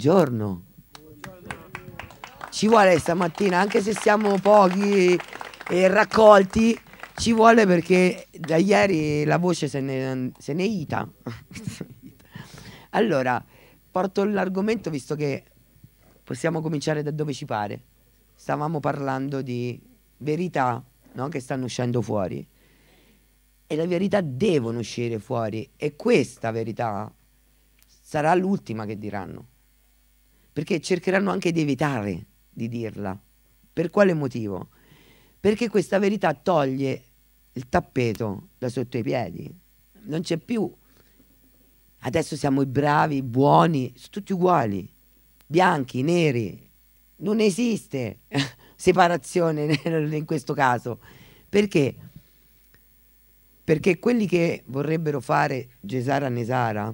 buongiorno. Ci vuole stamattina, anche se siamo pochi e raccolti, ci vuole perché da ieri la voce se ne, se ne ita. allora, porto l'argomento visto che possiamo cominciare da dove ci pare. Stavamo parlando di verità no? che stanno uscendo fuori e la verità devono uscire fuori e questa verità sarà l'ultima che diranno perché cercheranno anche di evitare di dirla. Per quale motivo? Perché questa verità toglie il tappeto da sotto i piedi, non c'è più. Adesso siamo i bravi, i buoni, tutti uguali, bianchi, neri, non esiste separazione in questo caso. Perché? Perché quelli che vorrebbero fare Gesara Nesara,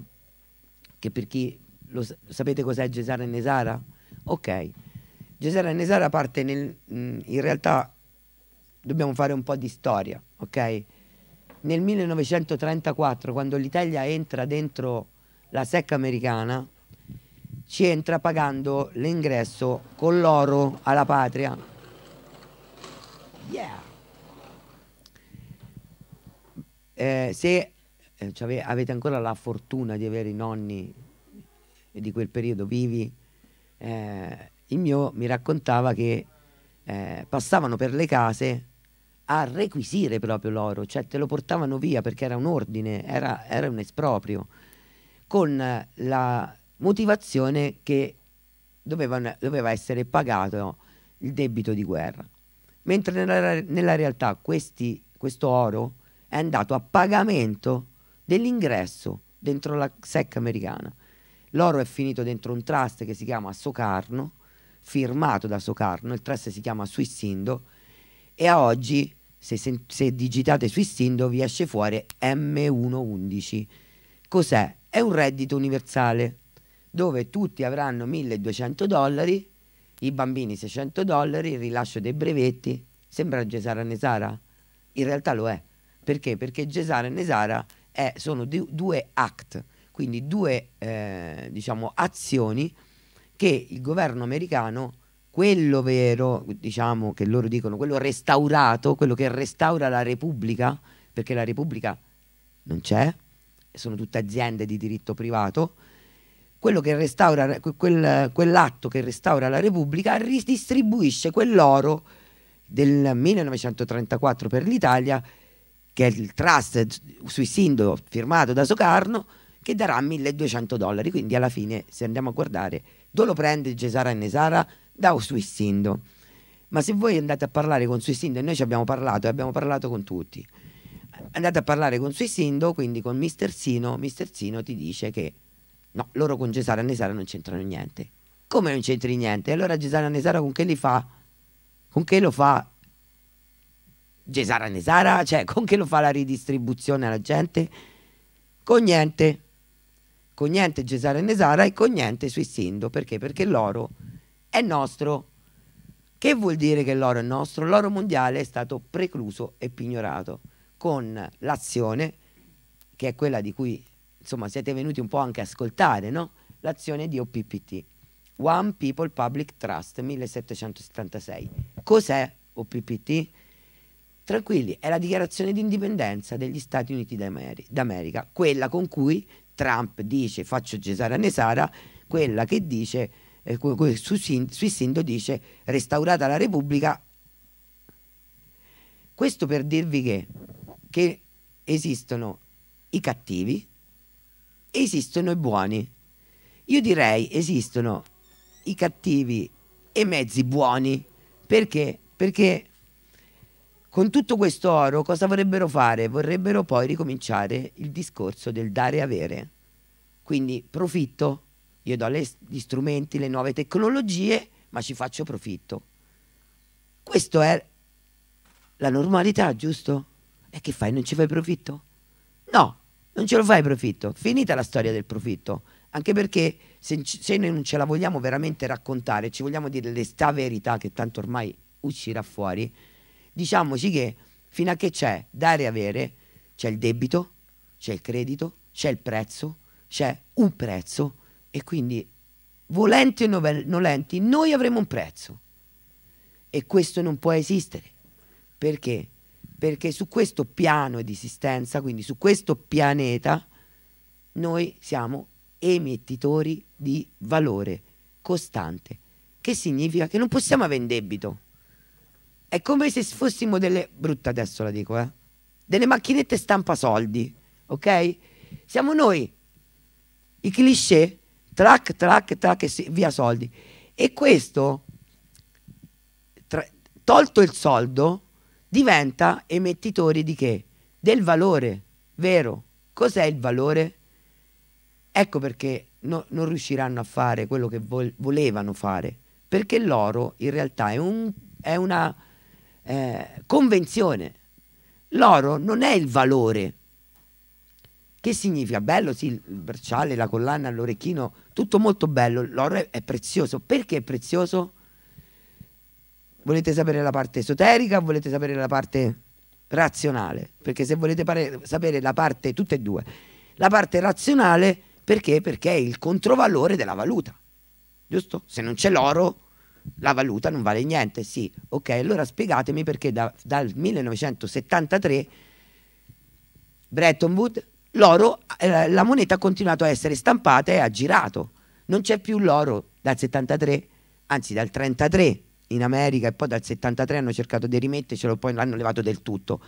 che per chi lo, sapete cos'è Gesara e Nesara? Ok, Gesara e Nesara parte nel, mh, in realtà dobbiamo fare un po' di storia, ok? Nel 1934, quando l'Italia entra dentro la secca americana, ci entra pagando l'ingresso con l'oro alla patria. Yeah! Eh, se cioè avete ancora la fortuna di avere i nonni di quel periodo vivi, eh, il mio mi raccontava che eh, passavano per le case a requisire proprio l'oro, cioè te lo portavano via perché era un ordine, era, era un esproprio, con la motivazione che doveva, doveva essere pagato il debito di guerra. Mentre nella, nella realtà questi, questo oro è andato a pagamento dell'ingresso dentro la SEC americana. L'oro è finito dentro un trust che si chiama Socarno, firmato da Socarno, il trust si chiama Swissindo e a oggi se, se, se digitate Swissindo vi esce fuori M111. Cos'è? È un reddito universale dove tutti avranno 1200 dollari, i bambini 600 dollari, il rilascio dei brevetti. Sembra Gesara Nesara? In realtà lo è. Perché? Perché Gesara e Nesara è, sono due act quindi due eh, diciamo, azioni che il governo americano, quello vero, diciamo che loro dicono, quello restaurato, quello che restaura la Repubblica, perché la Repubblica non c'è, sono tutte aziende di diritto privato, quello che restaura, quel, quell'atto che restaura la Repubblica ridistribuisce quell'oro del 1934 per l'Italia, che è il trust sui sindaci firmato da Socarno, che darà 1200 dollari. Quindi alla fine, se andiamo a guardare, dove lo prende Gesara e Nesara? Da Suissindo. Ma se voi andate a parlare con Suissindo, e noi ci abbiamo parlato, e abbiamo parlato con tutti, andate a parlare con Suissindo, quindi con Mister Sino, Mister Sino ti dice che no, loro con Gesara e Nesara non c'entrano niente. Come non c'entri niente? Allora Gesara e Nesara con che li fa? Con che lo fa Gesara Nesara? Cioè, con che lo fa la ridistribuzione alla gente? Con niente con niente e Nesara e con niente Suissindo. Perché? Perché l'oro è nostro. Che vuol dire che l'oro è nostro? L'oro mondiale è stato precluso e pignorato con l'azione, che è quella di cui insomma, siete venuti un po' anche a ascoltare, no? l'azione di OPPT, One People Public Trust 1776. Cos'è OPPT? Tranquilli, è la dichiarazione di indipendenza degli Stati Uniti d'America, quella con cui Trump dice faccio Gesara Nesara, quella che dice, eh, Suissindo dice restaurata la Repubblica. Questo per dirvi che, che esistono i cattivi e esistono i buoni. Io direi esistono i cattivi e mezzi buoni perché? Perché con tutto questo oro cosa vorrebbero fare? Vorrebbero poi ricominciare il discorso del dare e avere. Quindi profitto, io do le, gli strumenti, le nuove tecnologie, ma ci faccio profitto. Questa è la normalità, giusto? E che fai? Non ci fai profitto? No, non ce lo fai profitto. Finita la storia del profitto. Anche perché se, se noi non ce la vogliamo veramente raccontare, ci vogliamo dire questa verità che tanto ormai uscirà fuori, diciamoci che fino a che c'è dare e avere, c'è il debito, c'è il credito, c'è il prezzo, c'è un prezzo e quindi volenti o nolenti noi avremo un prezzo e questo non può esistere perché? Perché su questo piano di esistenza, quindi su questo pianeta, noi siamo emettitori di valore costante, che significa che non possiamo avere in debito. È come se fossimo delle, brutta adesso la dico, eh, delle macchinette stampa soldi, ok? Siamo noi, i cliché, track, track, track e via soldi. E questo, tra, tolto il soldo, diventa emettitore di che? Del valore, vero? Cos'è il valore? Ecco perché no, non riusciranno a fare quello che vol volevano fare, perché l'oro in realtà è, un, è una eh, convenzione. L'oro non è il valore. Che significa? Bello, sì, il bracciale, la collana, l'orecchino, tutto molto bello. L'oro è, è prezioso. Perché è prezioso? Volete sapere la parte esoterica o volete sapere la parte razionale? Perché se volete pare, sapere la parte, tutte e due. La parte razionale perché? Perché è il controvalore della valuta. Giusto? Se non c'è l'oro, la valuta non vale niente, sì, ok, allora spiegatemi perché da, dal 1973 Bretton Woods l'oro, eh, la moneta ha continuato a essere stampata e ha girato, non c'è più l'oro dal 73, anzi dal 33 in America e poi dal 73 hanno cercato di rimettercelo, poi l'hanno levato del tutto.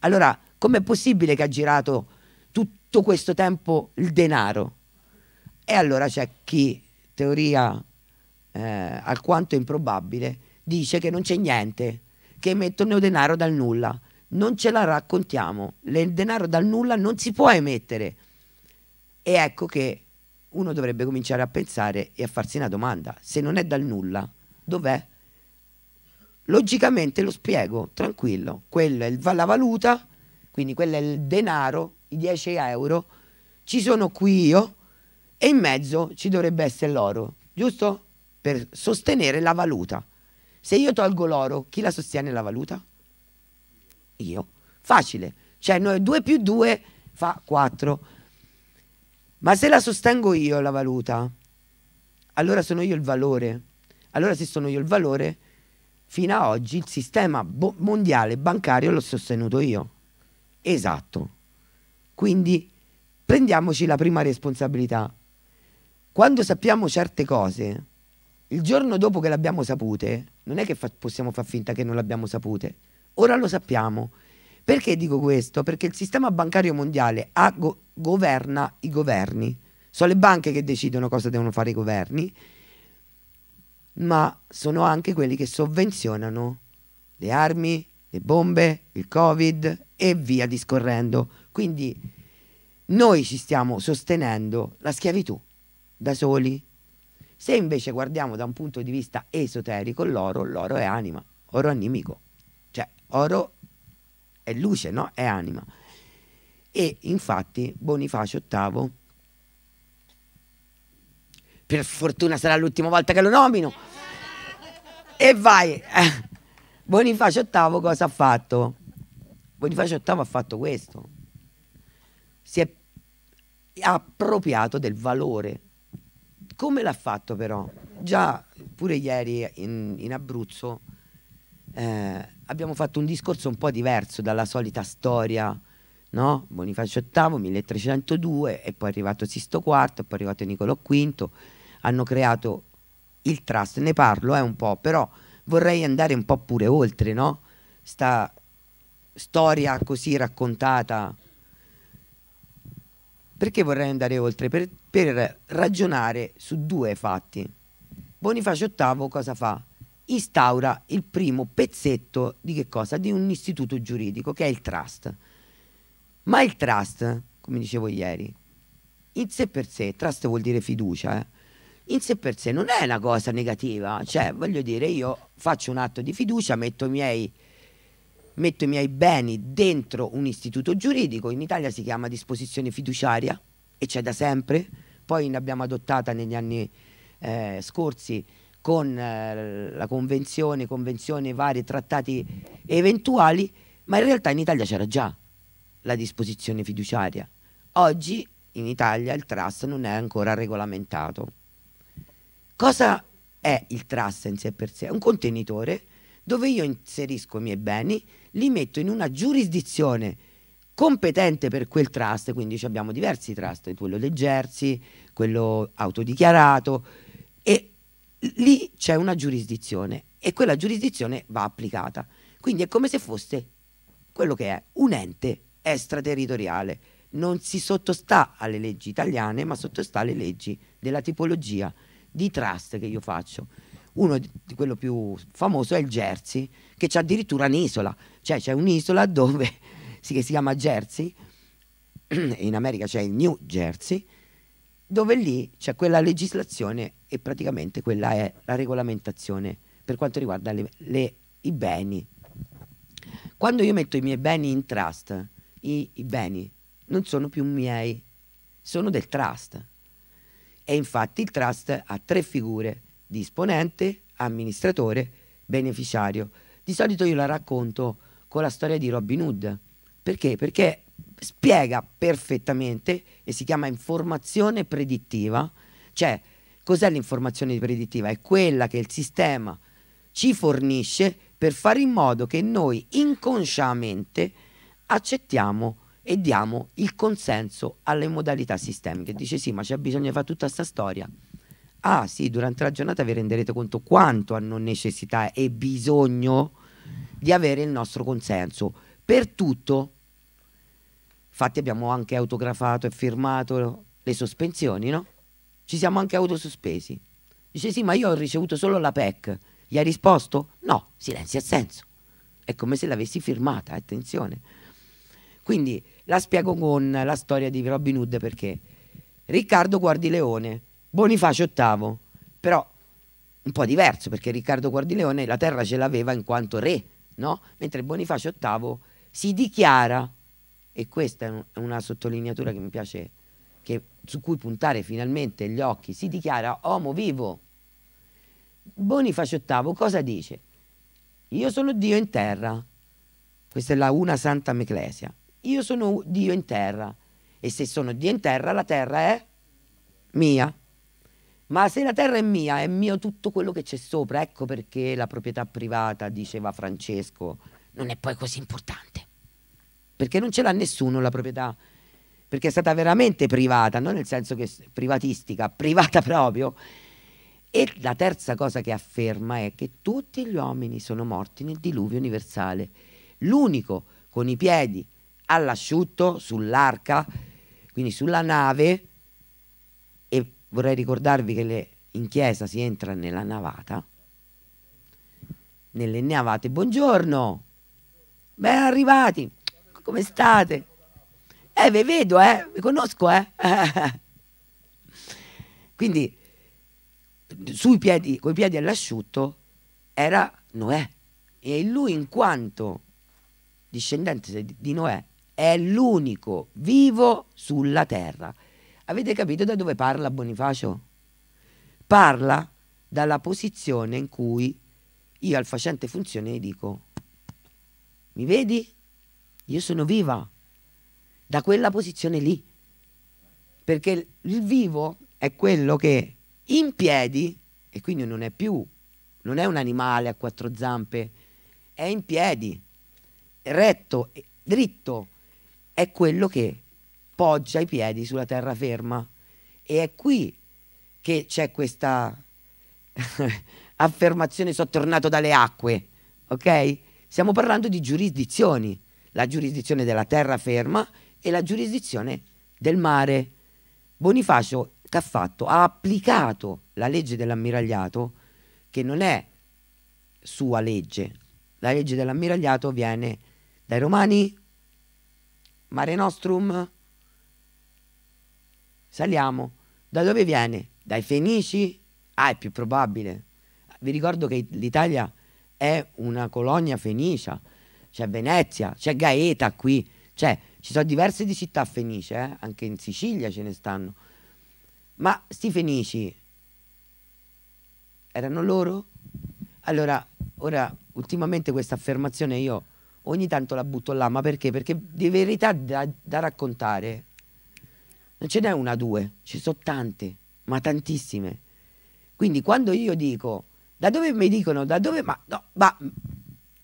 Allora, com'è possibile che ha girato tutto questo tempo il denaro? E allora c'è chi teoria eh, alquanto improbabile, dice che non c'è niente, che emettono denaro dal nulla. Non ce la raccontiamo, il denaro dal nulla non si può emettere. E ecco che uno dovrebbe cominciare a pensare e a farsi una domanda, se non è dal nulla, dov'è? Logicamente lo spiego, tranquillo, quella è la valuta, quindi quello è il denaro, i 10 euro, ci sono qui io e in mezzo ci dovrebbe essere l'oro, giusto? per sostenere la valuta. Se io tolgo l'oro, chi la sostiene la valuta? Io. Facile. Cioè 2 più 2 fa 4. Ma se la sostengo io la valuta, allora sono io il valore. Allora se sono io il valore, fino ad oggi il sistema mondiale bancario l'ho sostenuto io. Esatto. Quindi prendiamoci la prima responsabilità. Quando sappiamo certe cose, il giorno dopo che l'abbiamo sapute, non è che fa possiamo far finta che non l'abbiamo sapute, ora lo sappiamo. Perché dico questo? Perché il sistema bancario mondiale go governa i governi. Sono le banche che decidono cosa devono fare i governi, ma sono anche quelli che sovvenzionano le armi, le bombe, il Covid e via discorrendo. Quindi noi ci stiamo sostenendo la schiavitù da soli. Se invece guardiamo da un punto di vista esoterico l'oro, l'oro è anima, oro animico, cioè oro è luce, no? È anima. E infatti Bonifacio VIII, per fortuna sarà l'ultima volta che lo nomino, e vai. Bonifacio VIII cosa ha fatto? Bonifacio VIII ha fatto questo. Si è appropriato del valore come l'ha fatto però? Già pure ieri in, in Abruzzo eh, abbiamo fatto un discorso un po' diverso dalla solita storia, no? Bonifacio VIII, 1302, e poi è arrivato Sisto IV, poi è arrivato Niccolò V, hanno creato il trust, ne parlo eh, un po', però vorrei andare un po' pure oltre, no? Sta storia così raccontata perché vorrei andare oltre? Per, per ragionare su due fatti. Bonifacio VIII cosa fa? Instaura il primo pezzetto di che cosa? Di un istituto giuridico che è il trust. Ma il trust, come dicevo ieri, in sé per sé, trust vuol dire fiducia, eh? in sé per sé non è una cosa negativa, cioè voglio dire io faccio un atto di fiducia, metto i miei metto i miei beni dentro un istituto giuridico, in Italia si chiama disposizione fiduciaria e c'è da sempre, poi l'abbiamo adottata negli anni eh, scorsi con eh, la convenzione, convenzioni vari trattati eventuali, ma in realtà in Italia c'era già la disposizione fiduciaria. Oggi in Italia il trust non è ancora regolamentato. Cosa è il trust in sé per sé? È un contenitore dove io inserisco i miei beni, li metto in una giurisdizione competente per quel trust, quindi abbiamo diversi trust, quello del Jersey, quello autodichiarato e lì c'è una giurisdizione e quella giurisdizione va applicata. Quindi è come se fosse quello che è un ente extraterritoriale, non si sottostà alle leggi italiane, ma sottostà alle leggi della tipologia di trust che io faccio. Uno di quello più famoso è il Jersey, che c'è addirittura un'isola, cioè c'è un'isola dove si, che si chiama Jersey, in America c'è il New Jersey, dove lì c'è quella legislazione e praticamente quella è la regolamentazione per quanto riguarda le, le, i beni. Quando io metto i miei beni in trust, i, i beni non sono più miei, sono del trust. E infatti il trust ha tre figure, disponente, amministratore, beneficiario. Di solito io la racconto con la storia di Robin Hood. Perché? Perché spiega perfettamente e si chiama informazione predittiva. Cioè, cos'è l'informazione predittiva? È quella che il sistema ci fornisce per fare in modo che noi inconsciamente accettiamo e diamo il consenso alle modalità sistemiche. Dice sì, ma c'è bisogno di fare tutta questa storia ah sì, durante la giornata vi renderete conto quanto hanno necessità e bisogno di avere il nostro consenso per tutto. Infatti abbiamo anche autografato e firmato le sospensioni, no? Ci siamo anche autosospesi. Dice sì, ma io ho ricevuto solo la PEC. Gli hai risposto? No, silenzio assenso. È come se l'avessi firmata, attenzione. Quindi la spiego con la storia di Robin Hood perché Riccardo Guardileone Bonifacio VIII, però un po' diverso perché Riccardo Guardileone la terra ce l'aveva in quanto re, no? mentre Bonifacio VIII si dichiara, e questa è una sottolineatura che mi piace, che, su cui puntare finalmente gli occhi, si dichiara uomo vivo. Bonifacio VIII cosa dice? Io sono Dio in terra, questa è la una santa Meclesia, io sono Dio in terra e se sono Dio in terra la terra è mia. Ma se la terra è mia, è mio tutto quello che c'è sopra. Ecco perché la proprietà privata, diceva Francesco, non è poi così importante. Perché non ce l'ha nessuno la proprietà. Perché è stata veramente privata, non nel senso che privatistica, privata proprio. E la terza cosa che afferma è che tutti gli uomini sono morti nel diluvio universale. L'unico con i piedi all'asciutto sull'arca, quindi sulla nave, vorrei ricordarvi che le, in chiesa si entra nella navata, nelle navate, buongiorno, ben arrivati, come state? Eh, vi vedo, eh, vi conosco, eh. Quindi, sui piedi, coi piedi all'asciutto, era Noè. E lui, in quanto discendente di Noè, è l'unico vivo sulla terra Avete capito da dove parla Bonifacio? Parla dalla posizione in cui io al facente funzione dico, mi vedi? Io sono viva, da quella posizione lì. Perché il vivo è quello che in piedi, e quindi non è più, non è un animale a quattro zampe, è in piedi, retto, dritto, è quello che poggia i piedi sulla terraferma. E è qui che c'è questa affermazione sono tornato dalle acque, ok? Stiamo parlando di giurisdizioni, la giurisdizione della terraferma e la giurisdizione del mare. Bonifacio che ha fatto? Ha applicato la legge dell'ammiragliato, che non è sua legge. La legge dell'ammiragliato viene dai Romani, Mare Nostrum, Saliamo. Da dove viene? Dai Fenici? Ah, è più probabile. Vi ricordo che l'Italia è una colonia fenicia. C'è Venezia, c'è Gaeta qui. Cioè, ci sono diverse di città fenice, eh? anche in Sicilia ce ne stanno. Ma sti fenici erano loro? Allora, ora, ultimamente questa affermazione io ogni tanto la butto là, ma perché? Perché di verità da, da raccontare non ce n'è una, o due, ci sono tante, ma tantissime. Quindi quando io dico, da dove mi dicono, da dove, ma, no, ma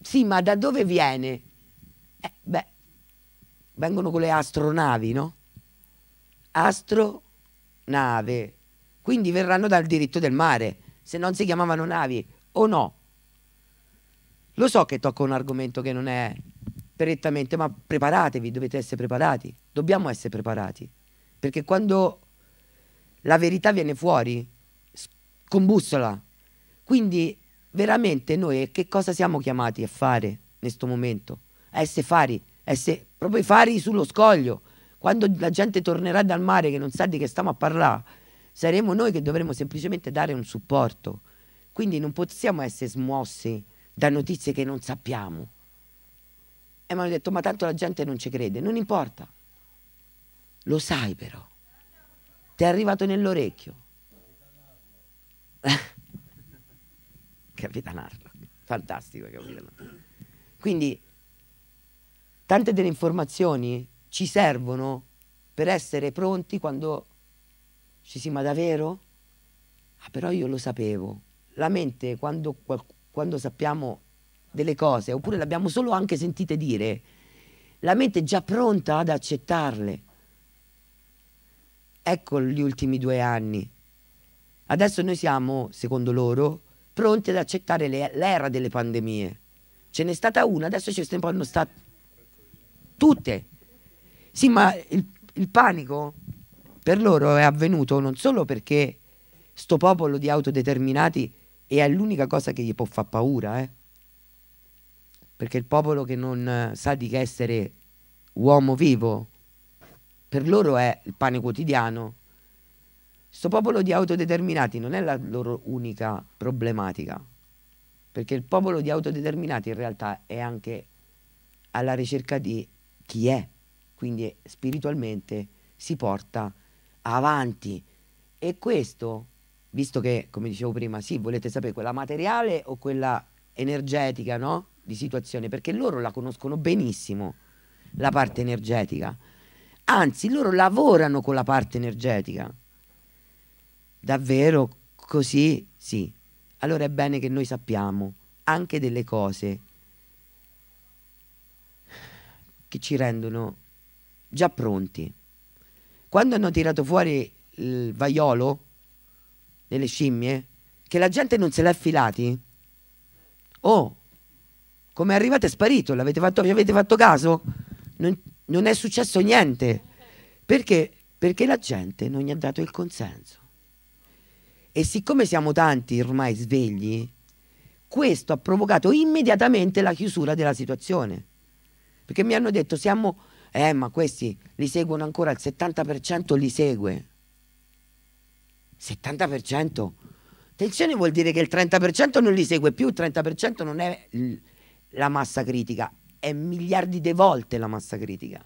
sì, ma da dove viene? Eh, beh, vengono con le astronavi, no? Astronave. Quindi verranno dal diritto del mare, se non si chiamavano navi, o no? Lo so che tocca un argomento che non è prettamente, ma preparatevi, dovete essere preparati, dobbiamo essere preparati. Perché quando la verità viene fuori, combussola. Quindi veramente noi eh, che cosa siamo chiamati a fare in questo momento? A essere fari, a essere proprio fari sullo scoglio. Quando la gente tornerà dal mare che non sa di che stiamo a parlare, saremo noi che dovremo semplicemente dare un supporto. Quindi non possiamo essere smossi da notizie che non sappiamo. E mi hanno detto, ma tanto la gente non ci crede, non importa. Lo sai però. Ti è arrivato nell'orecchio. Capitan Harlock. Fantastico Capitan Quindi tante delle informazioni ci servono per essere pronti quando ci si ma davvero? Ah, però io lo sapevo. La mente quando, quando sappiamo delle cose, oppure le abbiamo solo anche sentite dire, la mente è già pronta ad accettarle. Ecco gli ultimi due anni. Adesso noi siamo, secondo loro, pronti ad accettare l'era delle pandemie. Ce n'è stata una, adesso ce ne hanno state tutte. Sì, ma il, il panico per loro è avvenuto non solo perché sto popolo di autodeterminati è l'unica cosa che gli può far paura, eh? perché il popolo che non sa di che essere uomo vivo per loro è il pane quotidiano. Questo popolo di autodeterminati non è la loro unica problematica, perché il popolo di autodeterminati in realtà è anche alla ricerca di chi è, quindi spiritualmente si porta avanti. E questo, visto che, come dicevo prima, sì, volete sapere quella materiale o quella energetica, no? Di situazione, perché loro la conoscono benissimo, la parte energetica Anzi, loro lavorano con la parte energetica. Davvero così? Sì. Allora è bene che noi sappiamo anche delle cose che ci rendono già pronti. Quando hanno tirato fuori il vaiolo delle scimmie, che la gente non se l'è filati, oh, come è arrivato è sparito, l'avete fatto, avete fatto caso? Non, non è successo niente. Perché? Perché la gente non gli ha dato il consenso. E siccome siamo tanti ormai svegli, questo ha provocato immediatamente la chiusura della situazione. Perché mi hanno detto, siamo, eh ma questi li seguono ancora, il 70% li segue. 70%? Attenzione vuol dire che il 30% non li segue più, il 30% non è la massa critica, è miliardi di volte la massa critica.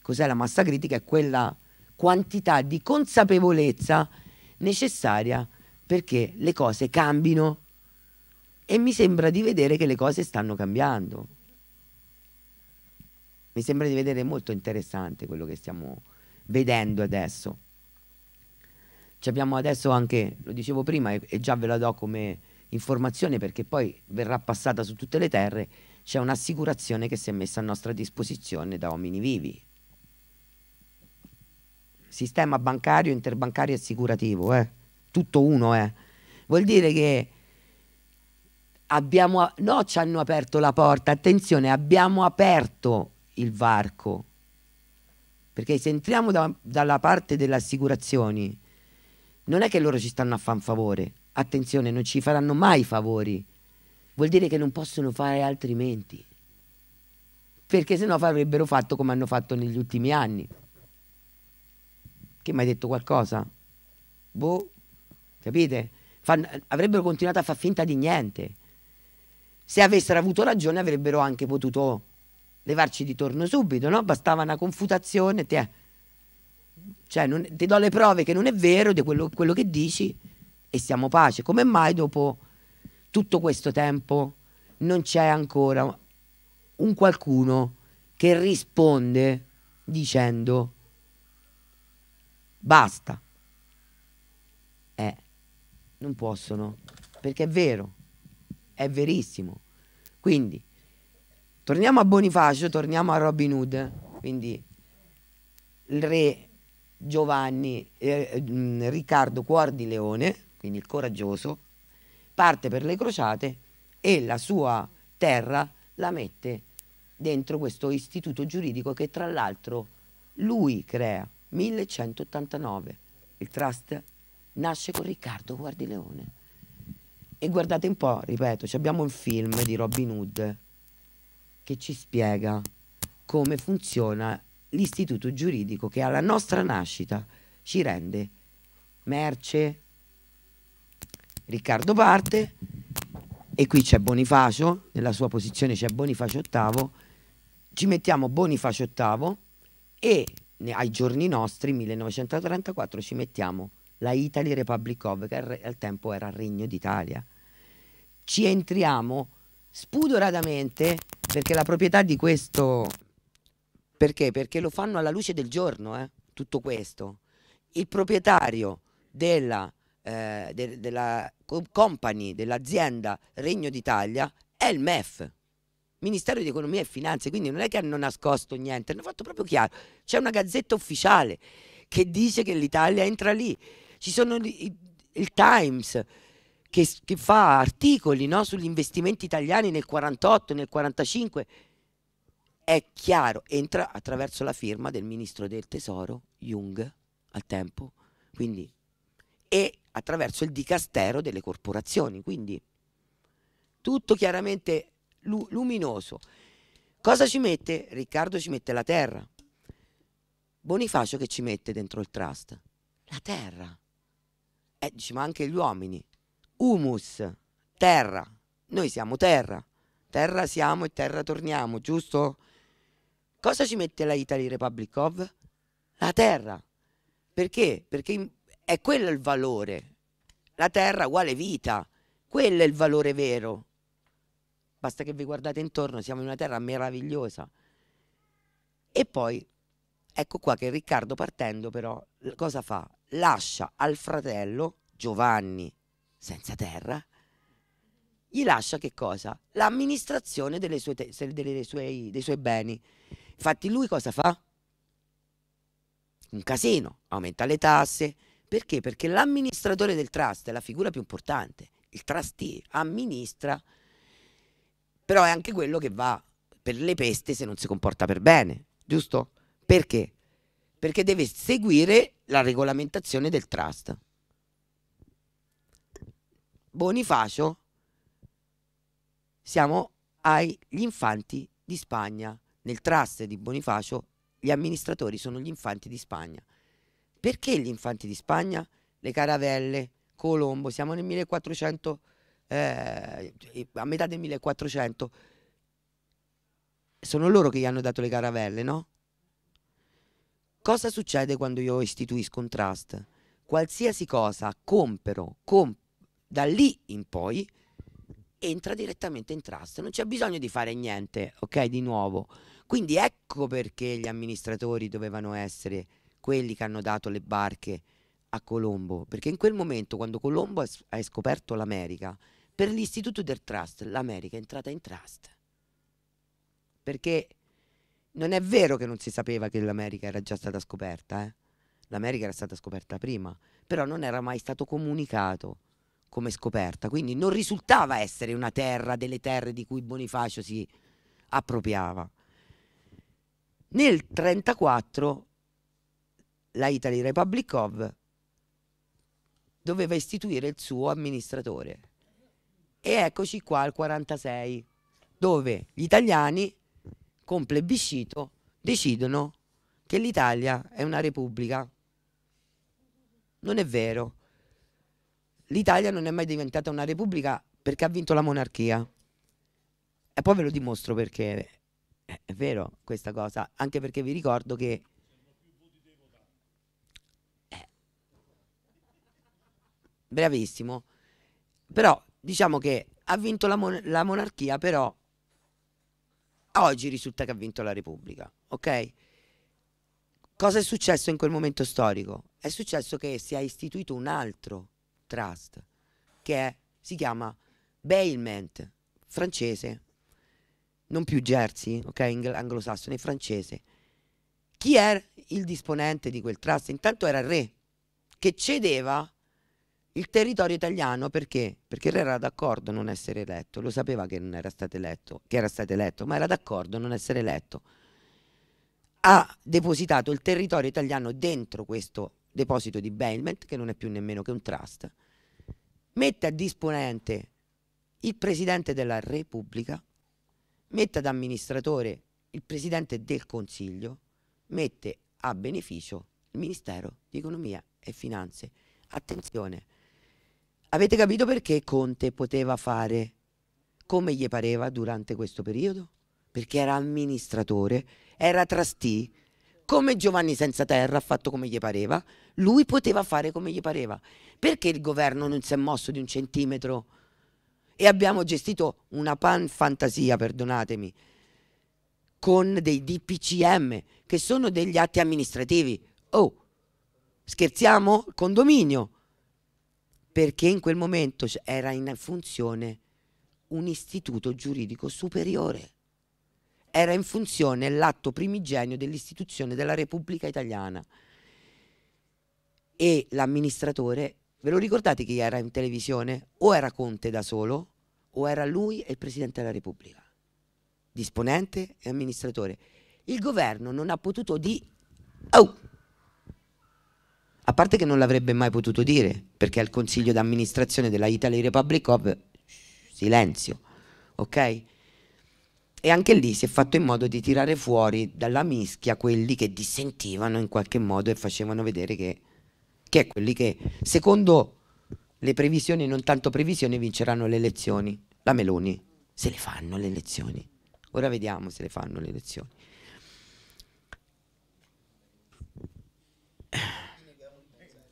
Cos'è la massa critica? È quella quantità di consapevolezza necessaria perché le cose cambino e mi sembra di vedere che le cose stanno cambiando. Mi sembra di vedere molto interessante quello che stiamo vedendo adesso. Ci abbiamo adesso anche, lo dicevo prima e, e già ve la do come informazione perché poi verrà passata su tutte le terre, c'è un'assicurazione che si è messa a nostra disposizione da uomini vivi. Sistema bancario, interbancario e assicurativo, eh? tutto uno Eh? Vuol dire che abbiamo, no, ci hanno aperto la porta, attenzione, abbiamo aperto il varco. Perché se entriamo da, dalla parte delle assicurazioni, non è che loro ci stanno a fan favore, attenzione, non ci faranno mai favori vuol dire che non possono fare altrimenti, perché sennò avrebbero fatto come hanno fatto negli ultimi anni. Che mi hai detto qualcosa? Boh, capite? Fanno, avrebbero continuato a far finta di niente. Se avessero avuto ragione avrebbero anche potuto levarci di torno subito, no? Bastava una confutazione, ti, cioè non, ti do le prove che non è vero di quello, quello che dici e siamo pace. Come mai dopo tutto questo tempo non c'è ancora un qualcuno che risponde dicendo basta. Eh, non possono, perché è vero, è verissimo. Quindi, torniamo a Bonifacio, torniamo a Robin Hood, quindi il re Giovanni, eh, mm, Riccardo Cuor di Leone, quindi il coraggioso, parte per le crociate e la sua terra la mette dentro questo istituto giuridico che tra l'altro lui crea 1189 il trust nasce con Riccardo Guardileone e guardate un po' ripeto abbiamo un film di Robin Hood che ci spiega come funziona l'istituto giuridico che alla nostra nascita ci rende merce Riccardo parte e qui c'è Bonifacio, nella sua posizione c'è Bonifacio VIII, ci mettiamo Bonifacio VIII e ai giorni nostri, 1934, ci mettiamo la Italy Republic of, che al tempo era il Regno d'Italia. Ci entriamo spudoratamente perché la proprietà di questo... Perché? Perché lo fanno alla luce del giorno, eh, tutto questo. Il proprietario della, eh, de della company dell'azienda Regno d'Italia è il MEF, Ministero di Economia e Finanze, quindi non è che hanno nascosto niente, hanno fatto proprio chiaro. C'è una gazzetta ufficiale che dice che l'Italia entra lì. Ci sono i, il Times che, che fa articoli no, sugli investimenti italiani nel 48, nel 45. È chiaro, entra attraverso la firma del ministro del tesoro Jung al tempo. Quindi, e attraverso il dicastero delle corporazioni. Quindi tutto chiaramente lu- luminoso. Cosa ci mette? Riccardo ci mette la terra. Bonifacio che ci mette dentro il trust? La terra. Eh, dici, ma anche gli uomini. Humus, terra. Noi siamo terra. Terra siamo e terra torniamo, giusto? Cosa ci mette la Italy Republic of? La terra. Perché? Perché è quello il valore. La terra uguale vita. Quello è il valore vero. Basta che vi guardate intorno, siamo in una terra meravigliosa. E poi, ecco qua che Riccardo partendo però, cosa fa? Lascia al fratello Giovanni, senza terra, gli lascia che cosa? L'amministrazione dei suoi beni. Infatti lui cosa fa? Un casino, aumenta le tasse, perché? Perché l'amministratore del trust è la figura più importante, il trustee amministra, però è anche quello che va per le peste se non si comporta per bene, giusto? Perché? Perché deve seguire la regolamentazione del trust. Bonifacio, siamo agli infanti di Spagna. Nel trust di Bonifacio gli amministratori sono gli infanti di Spagna. Perché gli infanti di Spagna? Le caravelle, Colombo, siamo nel 1400, eh, a metà del 1400. Sono loro che gli hanno dato le caravelle, no? Cosa succede quando io istituisco un trust? Qualsiasi cosa compro, comp da lì in poi entra direttamente in trust, non c'è bisogno di fare niente, ok? Di nuovo. Quindi ecco perché gli amministratori dovevano essere quelli che hanno dato le barche a Colombo, perché in quel momento quando Colombo ha scoperto l'America, per l'istituto del trust l'America è entrata in trust. Perché non è vero che non si sapeva che l'America era già stata scoperta, eh? l'America era stata scoperta prima, però non era mai stato comunicato come scoperta, quindi non risultava essere una terra delle terre di cui Bonifacio si appropriava. Nel 1934 la Italy Republic of doveva istituire il suo amministratore. E eccoci qua al 46, dove gli italiani con plebiscito decidono che l'Italia è una repubblica. Non è vero. L'Italia non è mai diventata una repubblica perché ha vinto la monarchia. E poi ve lo dimostro perché è vero questa cosa, anche perché vi ricordo che bravissimo. Però diciamo che ha vinto la, mon la monarchia, però oggi risulta che ha vinto la Repubblica, ok? Cosa è successo in quel momento storico? È successo che si è istituito un altro trust che è, si chiama bailment francese, non più Jersey, ok, anglosassone, francese. Chi era il disponente di quel trust? Intanto era il re che cedeva il territorio italiano perché? Perché era d'accordo non essere eletto, lo sapeva che non era stato eletto, che era stato eletto, ma era d'accordo non essere eletto. Ha depositato il territorio italiano dentro questo deposito di bailment, che non è più nemmeno che un trust, mette a disponente il Presidente della Repubblica, mette ad amministratore il Presidente del Consiglio, mette a beneficio il Ministero di Economia e Finanze. Attenzione! Avete capito perché Conte poteva fare come gli pareva durante questo periodo? Perché era amministratore, era trustee, come Giovanni senza terra ha fatto come gli pareva, lui poteva fare come gli pareva. Perché il governo non si è mosso di un centimetro e abbiamo gestito una panfantasia, perdonatemi, con dei DPCM che sono degli atti amministrativi. Oh, scherziamo? Condominio perché in quel momento era in funzione un istituto giuridico superiore. Era in funzione l'atto primigenio dell'istituzione della Repubblica Italiana. E l'amministratore, ve lo ricordate chi era in televisione? O era Conte da solo, o era lui e il Presidente della Repubblica, disponente e amministratore. Il governo non ha potuto di... Oh! parte che non l'avrebbe mai potuto dire, perché al consiglio d'amministrazione della Italy Republic of silenzio, ok? E anche lì si è fatto in modo di tirare fuori dalla mischia quelli che dissentivano in qualche modo e facevano vedere che, che è quelli che, secondo le previsioni, non tanto previsioni, vinceranno le elezioni. La Meloni, se le fanno le elezioni. Ora vediamo se le fanno le elezioni.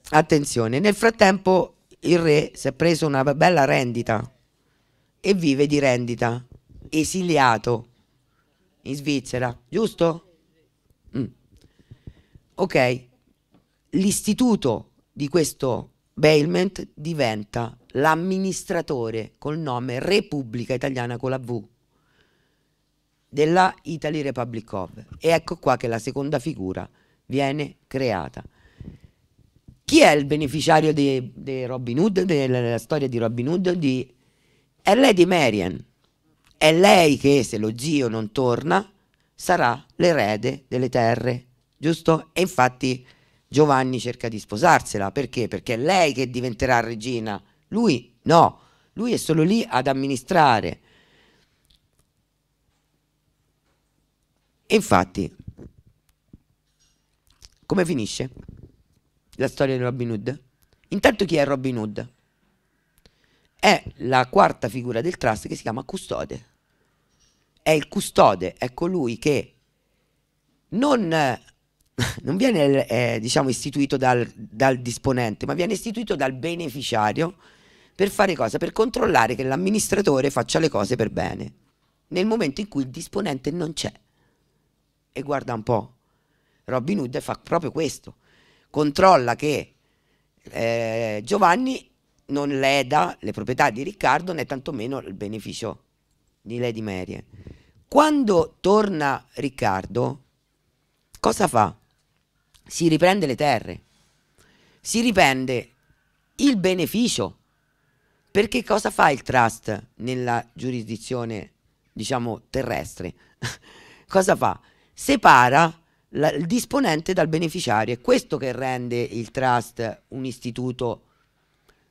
Attenzione, nel frattempo il re si è preso una bella rendita e vive di rendita, esiliato in Svizzera, giusto? Mm. Ok, l'istituto di questo bailment diventa l'amministratore col nome Repubblica Italiana con la V della Italy Republic of. E ecco qua che la seconda figura viene creata. Chi è il beneficiario di, di Robin Hood, della storia di Robin Hood? Di, è Lady Marian. È lei che, se lo zio non torna, sarà l'erede delle terre, giusto? E infatti Giovanni cerca di sposarsela. Perché? Perché è lei che diventerà regina. Lui no, lui è solo lì ad amministrare. E infatti, come finisce? la storia di Robin Hood? Intanto chi è Robin Hood? È la quarta figura del trust che si chiama custode. È il custode, è colui ecco che non, non viene eh, diciamo istituito dal, dal disponente, ma viene istituito dal beneficiario per fare cosa? Per controllare che l'amministratore faccia le cose per bene, nel momento in cui il disponente non c'è. E guarda un po', Robin Hood fa proprio questo controlla che eh, Giovanni non leda le proprietà di Riccardo né tantomeno il beneficio di Lady Mary. Quando torna Riccardo, cosa fa? Si riprende le terre, si riprende il beneficio. Perché cosa fa il trust nella giurisdizione, diciamo, terrestre? cosa fa? Separa la, il disponente dal beneficiario. È questo che rende il trust un istituto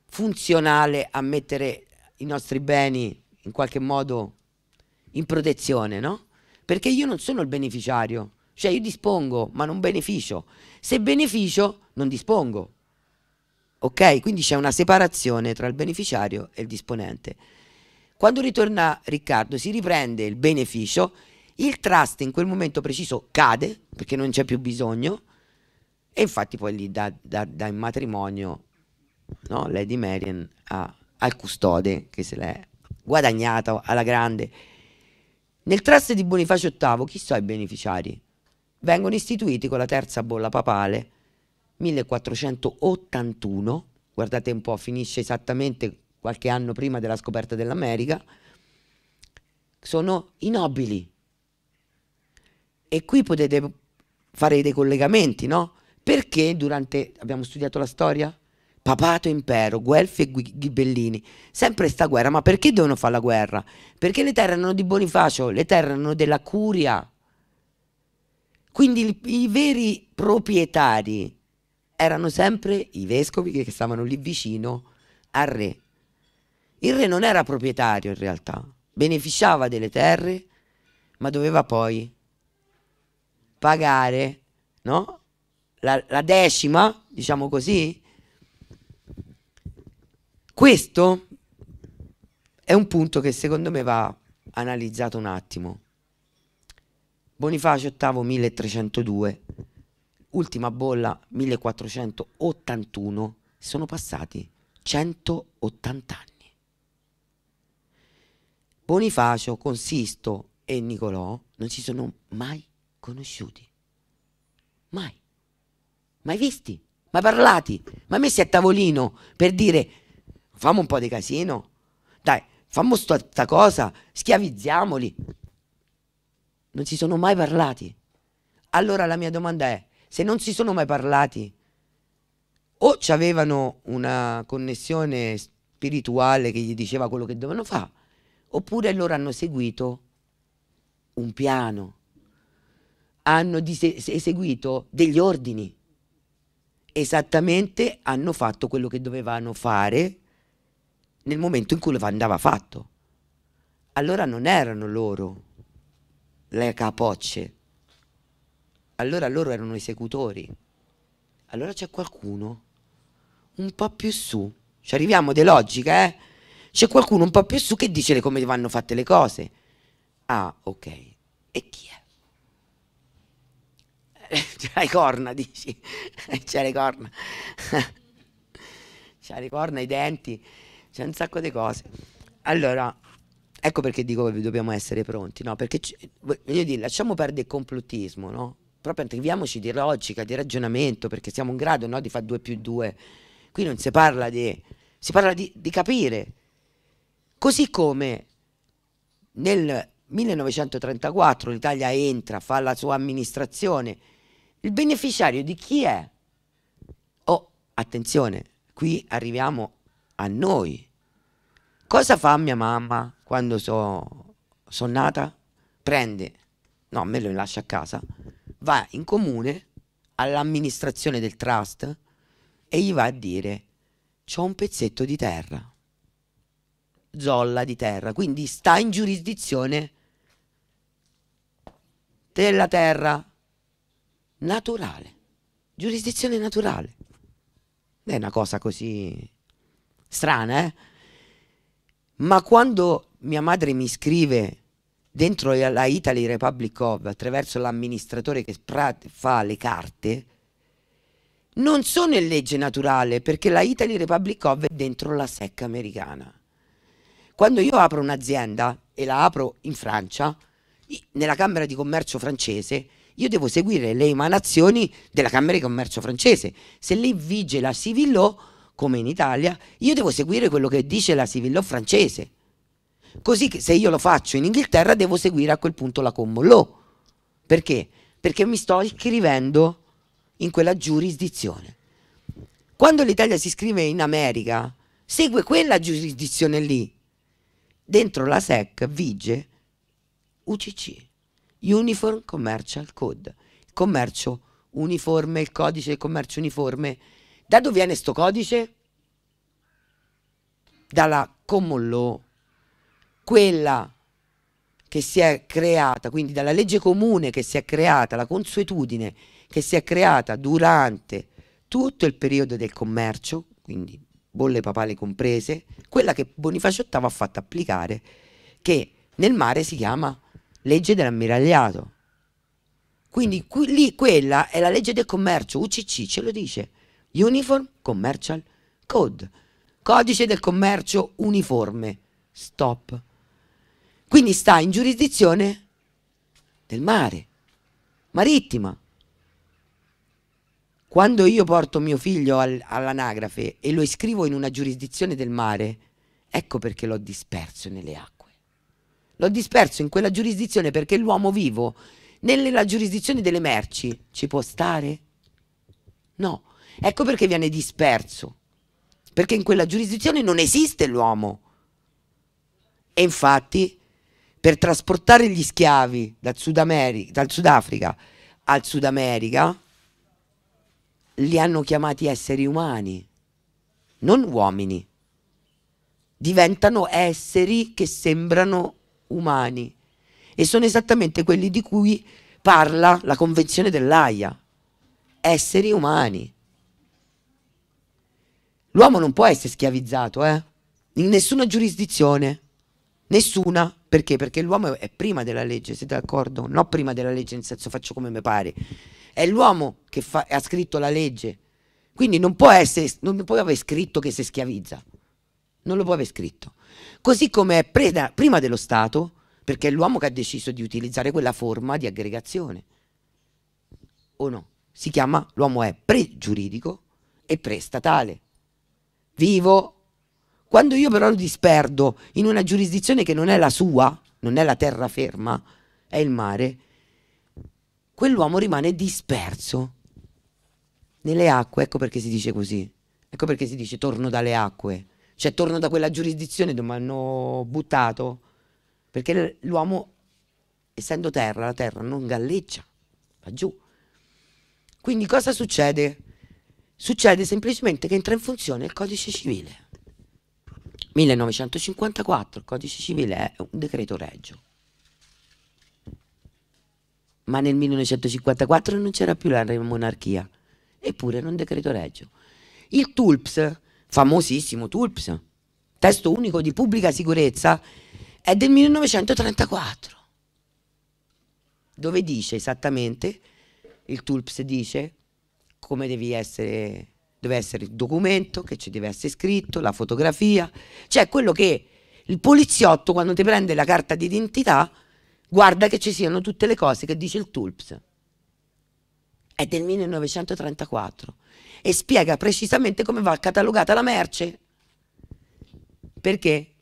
funzionale a mettere i nostri beni in qualche modo in protezione, no? Perché io non sono il beneficiario, cioè io dispongo ma non beneficio. Se beneficio non dispongo. Ok? Quindi c'è una separazione tra il beneficiario e il disponente. Quando ritorna Riccardo si riprende il beneficio il trust in quel momento preciso cade perché non c'è più bisogno e infatti poi lì dà, dà, dà in matrimonio no, Lady Marian a, al custode che se l'è guadagnata alla grande. Nel trust di Bonifacio VIII chi sono i beneficiari? Vengono istituiti con la terza bolla papale 1481, guardate un po', finisce esattamente qualche anno prima della scoperta dell'America, sono i nobili, e qui potete fare dei collegamenti, no? Perché durante, abbiamo studiato la storia? Papato impero, Guelfi e Ghibellini, sempre sta guerra, ma perché devono fare la guerra? Perché le terre erano di Bonifacio, le terre erano della curia. Quindi i veri proprietari erano sempre i vescovi che stavano lì vicino al re. Il re non era proprietario in realtà, beneficiava delle terre, ma doveva poi pagare no? la, la decima, diciamo così, questo è un punto che secondo me va analizzato un attimo. Bonifacio ottavo 1302, ultima bolla 1481, sono passati 180 anni. Bonifacio, Consisto e Nicolò non si sono mai conosciuti. Mai. Mai visti, mai parlati, mai messi a tavolino per dire famo un po' di casino, dai, famo questa cosa, schiavizziamoli. Non si sono mai parlati. Allora la mia domanda è, se non si sono mai parlati, o avevano una connessione spirituale che gli diceva quello che dovevano fare, oppure loro hanno seguito un piano hanno eseguito degli ordini. Esattamente hanno fatto quello che dovevano fare nel momento in cui andava fatto. Allora non erano loro le capocce, allora loro erano esecutori. Allora c'è qualcuno un po' più su, ci arriviamo di logica, eh? C'è qualcuno un po' più su che dice come vanno fatte le cose. Ah, ok. E chi è? C'ha le corna, dici? C'ha le corna. C'ha le corna, i denti, c'è un sacco di cose. Allora, ecco perché dico che dobbiamo essere pronti, no? Perché, voglio dire, lasciamo perdere il complottismo, no? Proprio attiviamoci di logica, di ragionamento, perché siamo in grado, no, di fare due più due. Qui non si parla di... si parla di, di capire. Così come nel 1934 l'Italia entra, fa la sua amministrazione, il beneficiario di chi è? Oh, attenzione, qui arriviamo a noi. Cosa fa mia mamma quando sono nata? Prende, no, me lo lascia a casa, va in comune all'amministrazione del trust e gli va a dire c'ho un pezzetto di terra, zolla di terra, quindi sta in giurisdizione della terra naturale, giurisdizione naturale. È una cosa così strana, eh? Ma quando mia madre mi scrive dentro la Italy Republic of attraverso l'amministratore che fa le carte, non sono in legge naturale perché la Italy Republic of è dentro la secca americana. Quando io apro un'azienda e la apro in Francia, nella Camera di Commercio francese, io devo seguire le emanazioni della Camera di Commercio francese. Se lì vige la civil law, come in Italia, io devo seguire quello che dice la civil law francese. Così che se io lo faccio in Inghilterra devo seguire a quel punto la common law. Perché? Perché mi sto iscrivendo in quella giurisdizione. Quando l'Italia si iscrive in America, segue quella giurisdizione lì. Dentro la SEC vige UCC. Uniform Commercial Code, il commercio uniforme, il codice del commercio uniforme. Da dove viene questo codice? Dalla common law, quella che si è creata, quindi dalla legge comune che si è creata, la consuetudine che si è creata durante tutto il periodo del commercio, quindi bolle papale comprese, quella che Bonifacio VIII ha fatto applicare, che nel mare si chiama legge dell'ammiragliato. Quindi qui, lì, quella è la legge del commercio, UCC ce lo dice, Uniform Commercial Code, codice del commercio uniforme, stop. Quindi sta in giurisdizione del mare, marittima. Quando io porto mio figlio al, all'anagrafe e lo iscrivo in una giurisdizione del mare, ecco perché l'ho disperso nelle acque L'ho disperso in quella giurisdizione perché l'uomo vivo nella giurisdizione delle merci ci può stare? No. Ecco perché viene disperso. Perché in quella giurisdizione non esiste l'uomo. E infatti, per trasportare gli schiavi dal Sudafrica Sud al Sud America, li hanno chiamati esseri umani, non uomini. Diventano esseri che sembrano umani e sono esattamente quelli di cui parla la Convenzione dell'AIA, esseri umani. L'uomo non può essere schiavizzato, eh? In nessuna giurisdizione, nessuna. Perché? Perché l'uomo è prima della legge, siete d'accordo? Non prima della legge, nel senso faccio come mi pare. È l'uomo che fa, ha scritto la legge. Quindi non può essere, non può aver scritto che si schiavizza. Non lo può aver scritto così come è preda prima dello Stato, perché è l'uomo che ha deciso di utilizzare quella forma di aggregazione. O no? Si chiama, l'uomo è pregiuridico e prestatale. Vivo. Quando io però lo disperdo in una giurisdizione che non è la sua, non è la terraferma, è il mare, quell'uomo rimane disperso nelle acque, ecco perché si dice così, ecco perché si dice torno dalle acque cioè torno da quella giurisdizione dove mi hanno buttato, perché l'uomo, essendo terra, la terra non galleggia, va giù. Quindi cosa succede? Succede semplicemente che entra in funzione il codice civile. 1954, il codice civile è un decreto reggio. Ma nel 1954 non c'era più la monarchia, eppure era un decreto reggio. Il TULPS famosissimo Tulps, testo unico di pubblica sicurezza, è del 1934, dove dice esattamente, il Tulps dice come devi essere, deve essere il documento, che ci deve essere scritto, la fotografia, cioè quello che il poliziotto quando ti prende la carta d'identità guarda che ci siano tutte le cose che dice il Tulps. È del 1934 e spiega precisamente come va catalogata la merce. Perché?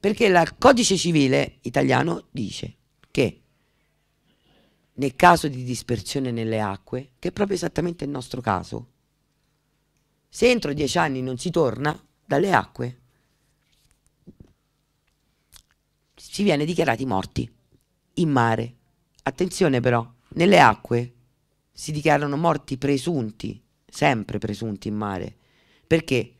Perché il codice civile italiano dice che nel caso di dispersione nelle acque, che è proprio esattamente il nostro caso, se entro dieci anni non si torna dalle acque, si viene dichiarati morti in mare. Attenzione però, nelle acque si dichiarano morti presunti sempre presunti in mare. Perché?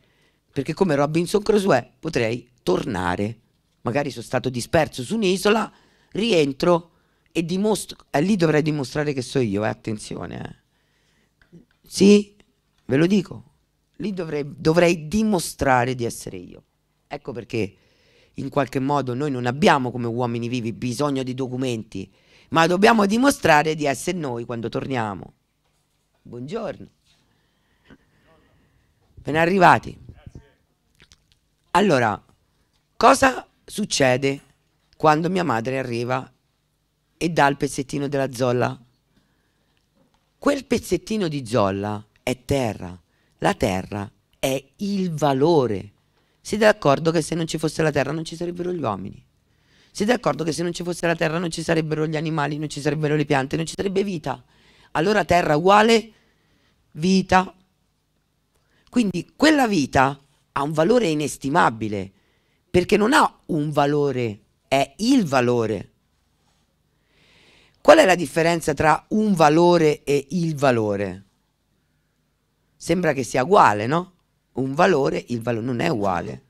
Perché come Robinson Crusoe potrei tornare. Magari sono stato disperso su un'isola, rientro e dimostro... Eh, lì dovrei dimostrare che sono io, eh, attenzione. Eh. Sì, ve lo dico. Lì dovrei, dovrei dimostrare di essere io. Ecco perché in qualche modo noi non abbiamo come uomini vivi bisogno di documenti, ma dobbiamo dimostrare di essere noi quando torniamo. Buongiorno. Ben arrivati. Allora, cosa succede quando mia madre arriva e dà il pezzettino della zolla? Quel pezzettino di zolla è terra. La terra è il valore. Siete d'accordo che se non ci fosse la terra non ci sarebbero gli uomini? Siete d'accordo che se non ci fosse la terra non ci sarebbero gli animali, non ci sarebbero le piante, non ci sarebbe vita? Allora terra uguale vita quindi quella vita ha un valore inestimabile, perché non ha un valore, è il valore. Qual è la differenza tra un valore e il valore? Sembra che sia uguale, no? Un valore, il valore non è uguale.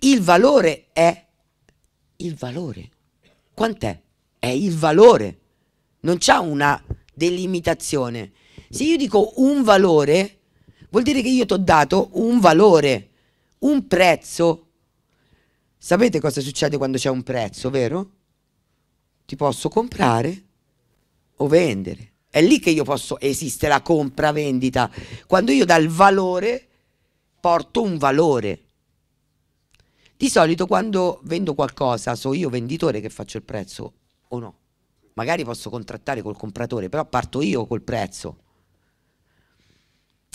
Il valore è il valore. Quant'è? È il valore. Non c'è una delimitazione. Se io dico un valore, Vuol dire che io ti ho dato un valore, un prezzo. Sapete cosa succede quando c'è un prezzo, vero? Ti posso comprare o vendere. È lì che io posso, esiste la compravendita. Quando io dal valore porto un valore. Di solito quando vendo qualcosa, so io venditore che faccio il prezzo o no. Magari posso contrattare col compratore, però parto io col prezzo.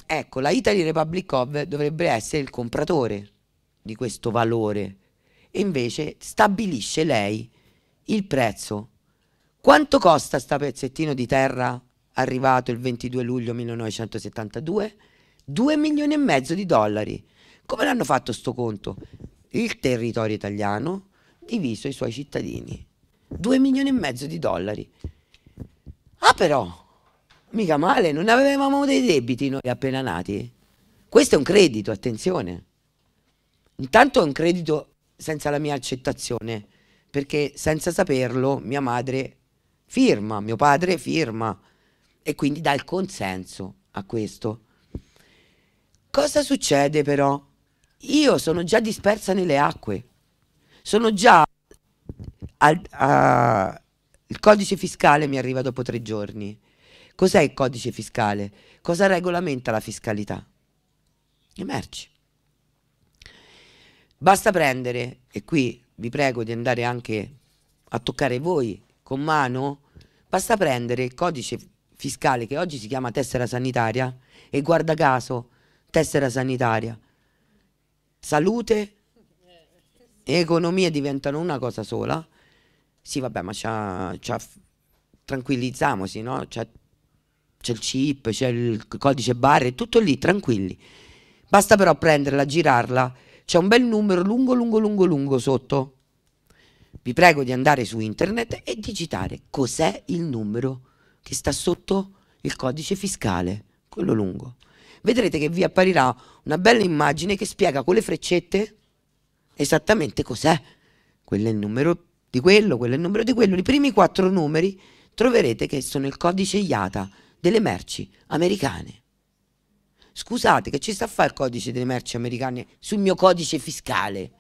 Ecco, la Italy Republic of dovrebbe essere il compratore di questo valore e invece stabilisce lei il prezzo. Quanto costa sta pezzettino di terra arrivato il 22 luglio 1972? 2 milioni e mezzo di dollari. Come l'hanno fatto sto conto? Il territorio italiano diviso i suoi cittadini. 2 milioni e mezzo di dollari. Ah però, Mica male, non avevamo dei debiti noi appena nati. Questo è un credito, attenzione. Intanto è un credito senza la mia accettazione, perché senza saperlo mia madre firma, mio padre firma e quindi dà il consenso a questo. Cosa succede però? Io sono già dispersa nelle acque, sono già... Al, a, il codice fiscale mi arriva dopo tre giorni Cos'è il codice fiscale? Cosa regolamenta la fiscalità? I merci. Basta prendere, e qui vi prego di andare anche a toccare voi con mano, basta prendere il codice fiscale che oggi si chiama tessera sanitaria e guarda caso tessera sanitaria, salute e economia diventano una cosa sola. Sì, vabbè, ma c'ha, c'ha, tranquillizziamoci, no? C'ha, c'è il chip, c'è il codice barre, tutto lì, tranquilli. Basta però prenderla, girarla, c'è un bel numero lungo, lungo, lungo, lungo sotto. Vi prego di andare su internet e digitare cos'è il numero che sta sotto il codice fiscale, quello lungo. Vedrete che vi apparirà una bella immagine che spiega con le freccette esattamente cos'è. Quello è il numero di quello, quello è il numero di quello. I primi quattro numeri troverete che sono il codice IATA delle merci americane. Scusate, che ci sta a fare il codice delle merci americane sul mio codice fiscale?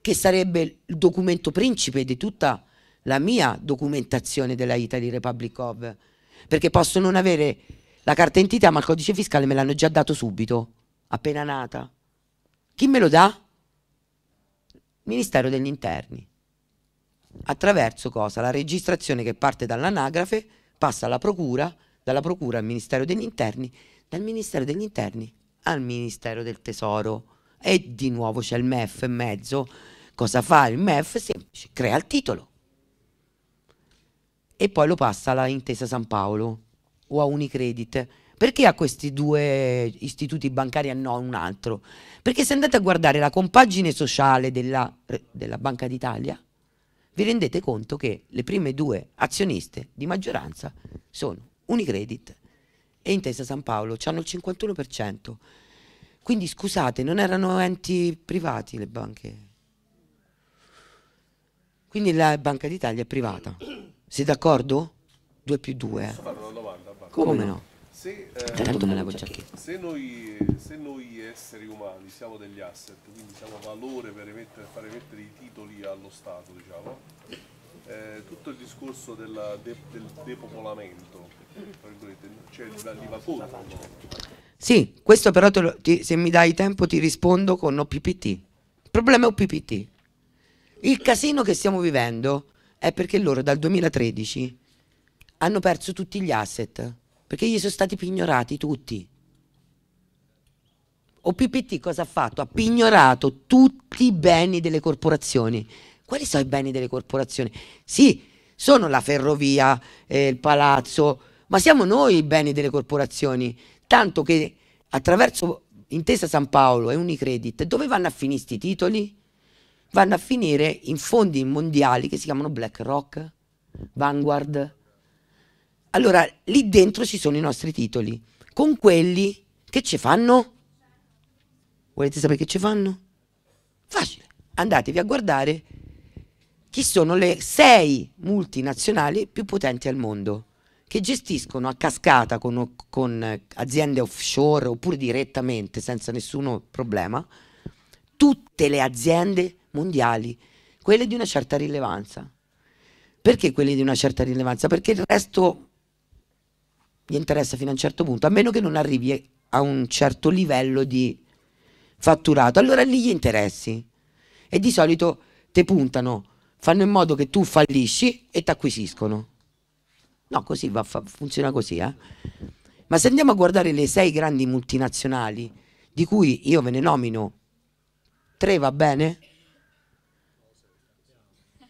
Che sarebbe il documento principe di tutta la mia documentazione della Italy Republic of. Perché posso non avere la carta entità, ma il codice fiscale me l'hanno già dato subito, appena nata. Chi me lo dà? Ministero degli Interni. Attraverso cosa? La registrazione che parte dall'anagrafe passa alla procura, dalla procura al Ministero degli Interni, dal Ministero degli Interni al Ministero del Tesoro e di nuovo c'è il MEF in mezzo. Cosa fa il MEF? Semplice, crea il titolo e poi lo passa alla Intesa San Paolo o a Unicredit. Perché a questi due istituti bancari e non un altro? Perché se andate a guardare la compagine sociale della, della Banca d'Italia, vi rendete conto che le prime due azioniste di maggioranza sono Unicredit e Intesa San Paolo, hanno il 51%. Quindi scusate, non erano enti privati le banche. Quindi la Banca d'Italia è privata. Siete d'accordo? 2 più 2. Posso eh. Come no? se, eh, se, noi, se, noi, esseri umani siamo degli asset, quindi siamo valore per emettere, fare emettere i titoli allo Stato, diciamo, eh, tutto il discorso della, de, del depopolamento, cioè l'IVA vapore. Sì, questo però lo, ti, se mi dai tempo ti rispondo con OPPT. Il problema è OPPT. Il casino che stiamo vivendo è perché loro dal 2013 hanno perso tutti gli asset perché gli sono stati pignorati tutti. OPPT cosa ha fatto? Ha pignorato tutti i beni delle corporazioni. Quali sono i beni delle corporazioni? Sì, sono la ferrovia, eh, il palazzo, ma siamo noi i beni delle corporazioni. Tanto che attraverso Intesa San Paolo e Unicredit, dove vanno a finire questi titoli? Vanno a finire in fondi mondiali che si chiamano BlackRock, Vanguard, allora, lì dentro ci sono i nostri titoli, con quelli che ci fanno. Volete sapere che ci fanno? Facile, andatevi a guardare chi sono le sei multinazionali più potenti al mondo, che gestiscono a cascata con, con aziende offshore oppure direttamente, senza nessun problema, tutte le aziende mondiali, quelle di una certa rilevanza. Perché quelle di una certa rilevanza? Perché il resto gli interessa fino a un certo punto, a meno che non arrivi a un certo livello di fatturato, allora lì gli interessi. E di solito te puntano, fanno in modo che tu fallisci e ti acquisiscono. No, così va, funziona così. Eh? Ma se andiamo a guardare le sei grandi multinazionali, di cui io ve ne nomino tre, va bene?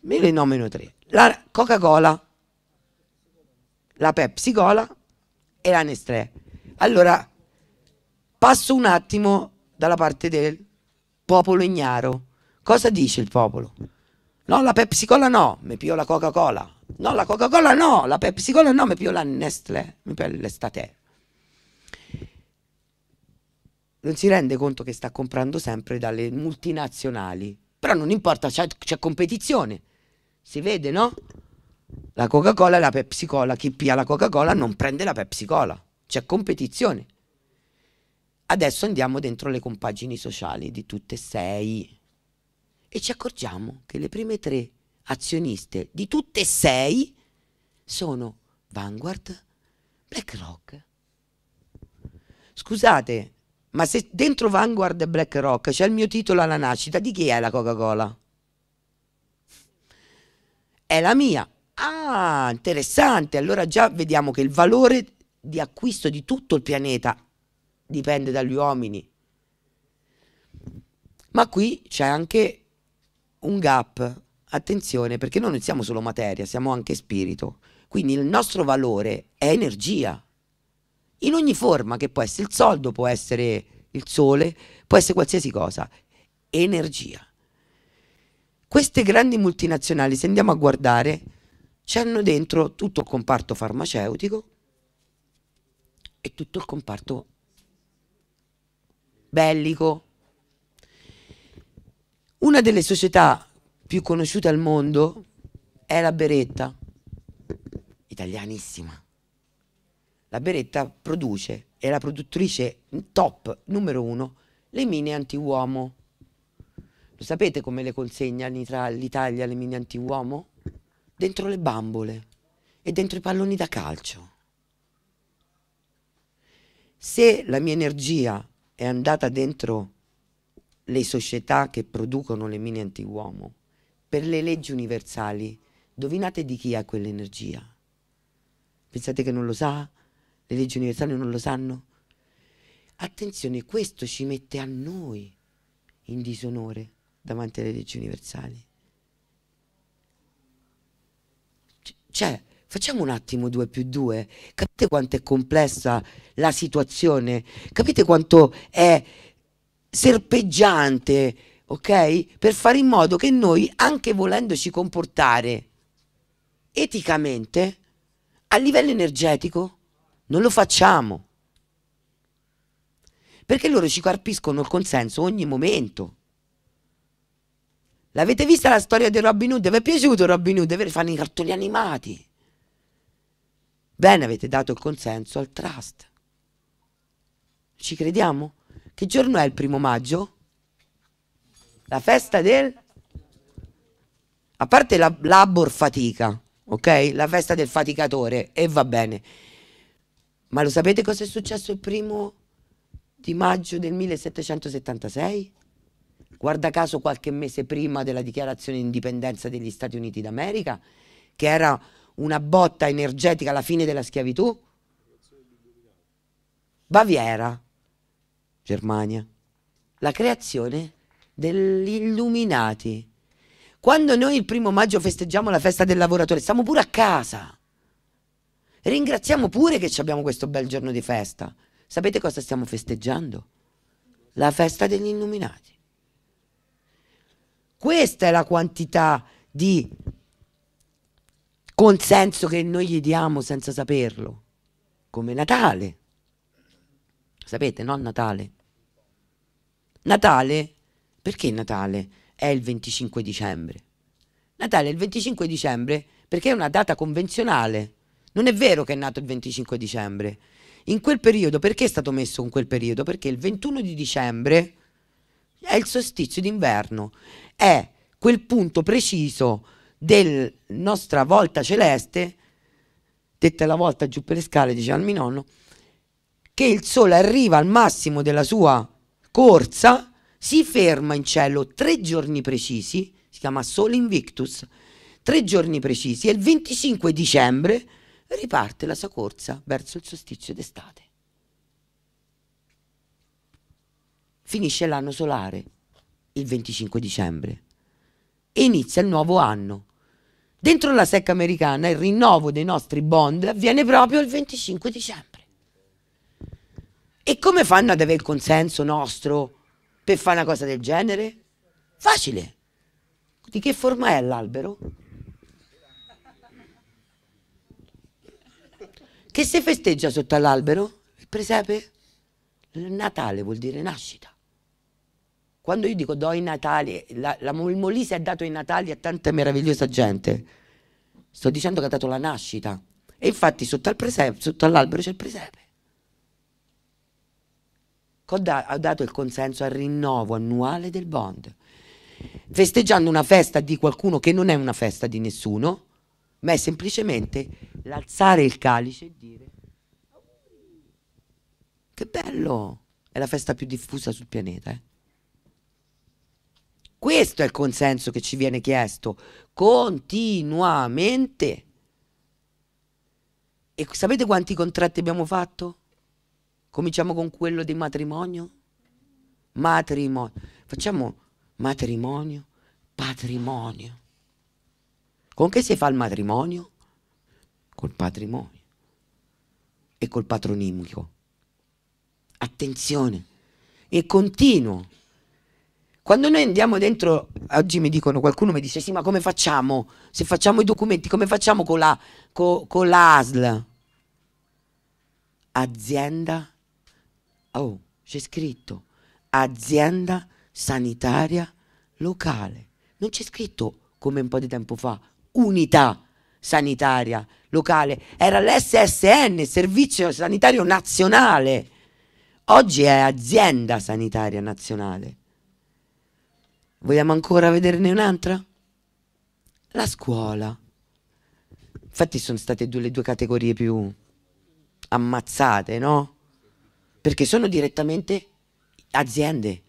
Me ne nomino tre. La Coca-Cola, la Pepsi Cola, e la Nestlé. Allora, passo un attimo dalla parte del popolo ignaro. Cosa dice il popolo? No, la Pepsi Cola no, mi pio la Coca-Cola. No, la Coca-Cola no, la Pepsi Cola no, mi pio la Nestlé, mi pio l'estate. Non si rende conto che sta comprando sempre dalle multinazionali. Però non importa, c'è competizione. Si vede, no? la Coca-Cola e la Pepsi Cola. Chi pia la Coca-Cola non prende la Pepsi Cola. C'è competizione. Adesso andiamo dentro le compagini sociali di tutte e sei e ci accorgiamo che le prime tre azioniste di tutte e sei sono Vanguard, BlackRock. Scusate, ma se dentro Vanguard e BlackRock c'è il mio titolo alla nascita, di chi è la Coca-Cola? È la mia, Ah, interessante. Allora già vediamo che il valore di acquisto di tutto il pianeta dipende dagli uomini. Ma qui c'è anche un gap. Attenzione, perché noi non siamo solo materia, siamo anche spirito. Quindi il nostro valore è energia. In ogni forma, che può essere il soldo, può essere il sole, può essere qualsiasi cosa. Energia. Queste grandi multinazionali, se andiamo a guardare, c'hanno dentro tutto il comparto farmaceutico e tutto il comparto bellico. Una delle società più conosciute al mondo è la Beretta, italianissima. La Beretta produce, è la produttrice top numero uno, le mine antiuomo. Lo sapete come le consegna l'Italia le mine antiuomo? dentro le bambole e dentro i palloni da calcio. Se la mia energia è andata dentro le società che producono le mine antiuomo, per le leggi universali, dovinate di chi è quell'energia? Pensate che non lo sa? Le leggi universali non lo sanno? Attenzione, questo ci mette a noi in disonore davanti alle leggi universali. Cioè, facciamo un attimo 2 più 2. Capite quanto è complessa la situazione? Capite quanto è serpeggiante, ok? Per fare in modo che noi, anche volendoci comportare eticamente, a livello energetico, non lo facciamo. Perché loro ci carpiscono il consenso ogni momento. L'avete vista la storia di Robin Hood? Vi è piaciuto Robin Hood? Vero? Fanno i cartoni animati. Bene, avete dato il consenso al trust. Ci crediamo? Che giorno è il primo maggio? La festa del... A parte la labor fatica, ok? La festa del faticatore, e va bene. Ma lo sapete cosa è successo il primo di maggio del 1776? guarda caso qualche mese prima della dichiarazione di indipendenza degli Stati Uniti d'America, che era una botta energetica alla fine della schiavitù? Baviera, Germania, la creazione degli illuminati. Quando noi il primo maggio festeggiamo la festa del lavoratore, stiamo pure a casa. Ringraziamo pure che abbiamo questo bel giorno di festa. Sapete cosa stiamo festeggiando? La festa degli illuminati. Questa è la quantità di consenso che noi gli diamo senza saperlo, come Natale. Sapete, no Natale. Natale, perché Natale è il 25 dicembre? Natale è il 25 dicembre perché è una data convenzionale. Non è vero che è nato il 25 dicembre. In quel periodo, perché è stato messo in quel periodo? Perché il 21 di dicembre è il solstizio d'inverno è quel punto preciso della nostra volta celeste, detta la volta giù per le scale, diceva mio nonno, che il sole arriva al massimo della sua corsa, si ferma in cielo tre giorni precisi, si chiama Sole Invictus, tre giorni precisi e il 25 dicembre riparte la sua corsa verso il solstizio d'estate. Finisce l'anno solare il 25 dicembre e inizia il nuovo anno. Dentro la secca americana il rinnovo dei nostri bond avviene proprio il 25 dicembre. E come fanno ad avere il consenso nostro per fare una cosa del genere? Facile. Di che forma è l'albero? Che si festeggia sotto all'albero? Il presepe? Natale vuol dire nascita quando io dico do i Natali, la, la, il Molise ha dato i Natali a tanta meravigliosa gente, sto dicendo che ha dato la nascita. E infatti sotto, al presepe, sotto all'albero c'è il presepe. Ha dato il consenso al rinnovo annuale del bond, festeggiando una festa di qualcuno che non è una festa di nessuno, ma è semplicemente l'alzare il calice e dire che bello, è la festa più diffusa sul pianeta. Eh? Questo è il consenso che ci viene chiesto continuamente. E sapete quanti contratti abbiamo fatto? Cominciamo con quello di matrimonio. Matrimonio. Facciamo matrimonio, patrimonio. Con che si fa il matrimonio? Col patrimonio e col patronimico. Attenzione, E continuo. Quando noi andiamo dentro, oggi mi dicono, qualcuno mi dice, sì, ma come facciamo? Se facciamo i documenti, come facciamo con la, con, con l'ASL? Azienda, oh, c'è scritto, azienda sanitaria locale. Non c'è scritto, come un po' di tempo fa, unità sanitaria locale. Era l'SSN, Servizio Sanitario Nazionale. Oggi è azienda sanitaria nazionale. Vogliamo ancora vederne un'altra? La scuola. Infatti sono state due, le due categorie più ammazzate, no? Perché sono direttamente aziende.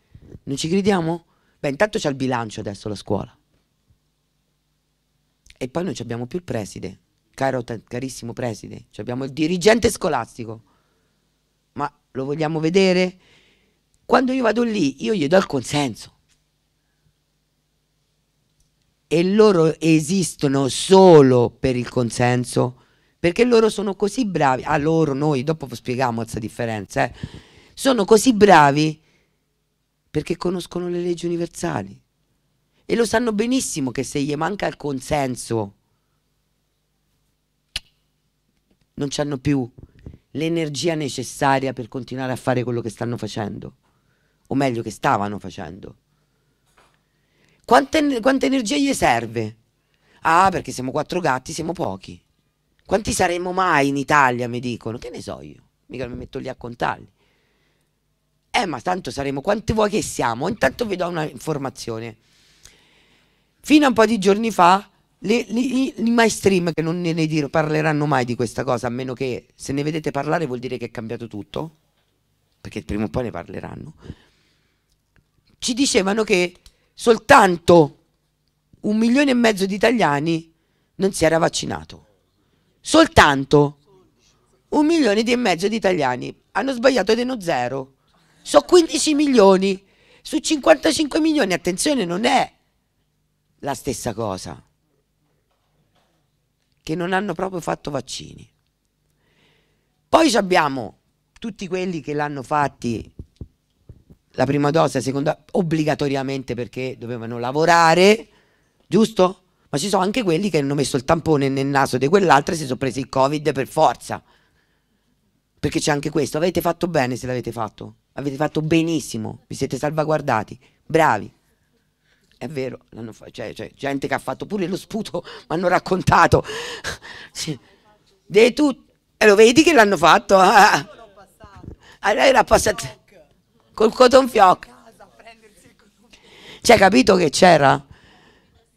Non ci crediamo? Beh, intanto c'è il bilancio adesso la scuola. E poi non abbiamo più il preside, caro carissimo preside, abbiamo il dirigente scolastico. Ma lo vogliamo vedere? Quando io vado lì, io gli do il consenso e loro esistono solo per il consenso, perché loro sono così bravi, a ah, loro, noi, dopo spieghiamo questa differenza, eh, sono così bravi perché conoscono le leggi universali e lo sanno benissimo che se gli manca il consenso non hanno più l'energia necessaria per continuare a fare quello che stanno facendo, o meglio che stavano facendo. Quanta, quanta energia gli serve? Ah, perché siamo quattro gatti, siamo pochi. Quanti saremmo mai in Italia, mi dicono? Che ne so io? Mica mi metto lì a contarli. Eh, ma tanto saremo quanti vuoi che siamo. Intanto vi do una informazione. Fino a un po' di giorni fa, i mainstream che non ne, ne dir, parleranno mai di questa cosa, a meno che se ne vedete parlare vuol dire che è cambiato tutto, perché prima o poi ne parleranno. Ci dicevano che soltanto un milione e mezzo di italiani non si era vaccinato. Soltanto un milione e mezzo di italiani hanno sbagliato dello zero. Sono 15 milioni. Su 55 milioni, attenzione, non è la stessa cosa. Che non hanno proprio fatto vaccini. Poi abbiamo tutti quelli che l'hanno fatti la prima dose, la seconda obbligatoriamente perché dovevano lavorare, giusto? Ma ci sono anche quelli che hanno messo il tampone nel naso di quell'altra e si sono presi il Covid per forza. Perché c'è anche questo. Avete fatto bene se l'avete fatto. Avete fatto benissimo. Vi siete salvaguardati. Bravi. È vero, c'è, cioè, cioè, gente che ha fatto pure lo sputo, mi hanno raccontato. De tu, e lo vedi che l'hanno fatto? Ah, ah. Allora era passato col cotton fioc. Cioè, capito che c'era?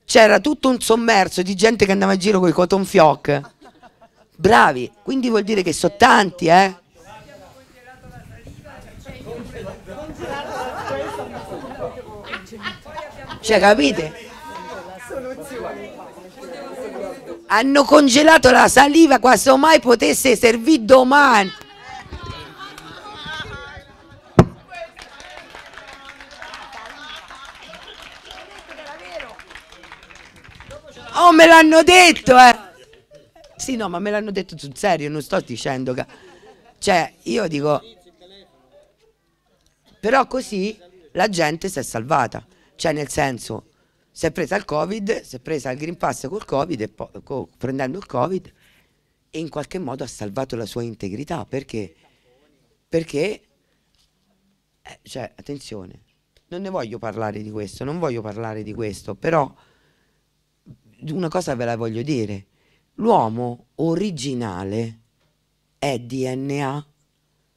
C'era tutto un sommerso di gente che andava in giro con i cotton fioc. Bravi, quindi vuol dire che sono tanti, eh? Cioè, capite? Hanno congelato la saliva quanto mai potesse servire domani. Oh, me l'hanno detto, eh! Sì, no, ma me l'hanno detto sul serio, non sto dicendo che... Cioè, io dico... Però così la gente si è salvata. Cioè, nel senso, si è presa il Covid, si è presa il Green Pass col Covid e poi co prendendo il Covid e in qualche modo ha salvato la sua integrità. Perché? Perché... Eh, cioè, attenzione, non ne voglio parlare di questo, non voglio parlare di questo, però una cosa ve la voglio dire, l'uomo originale è DNA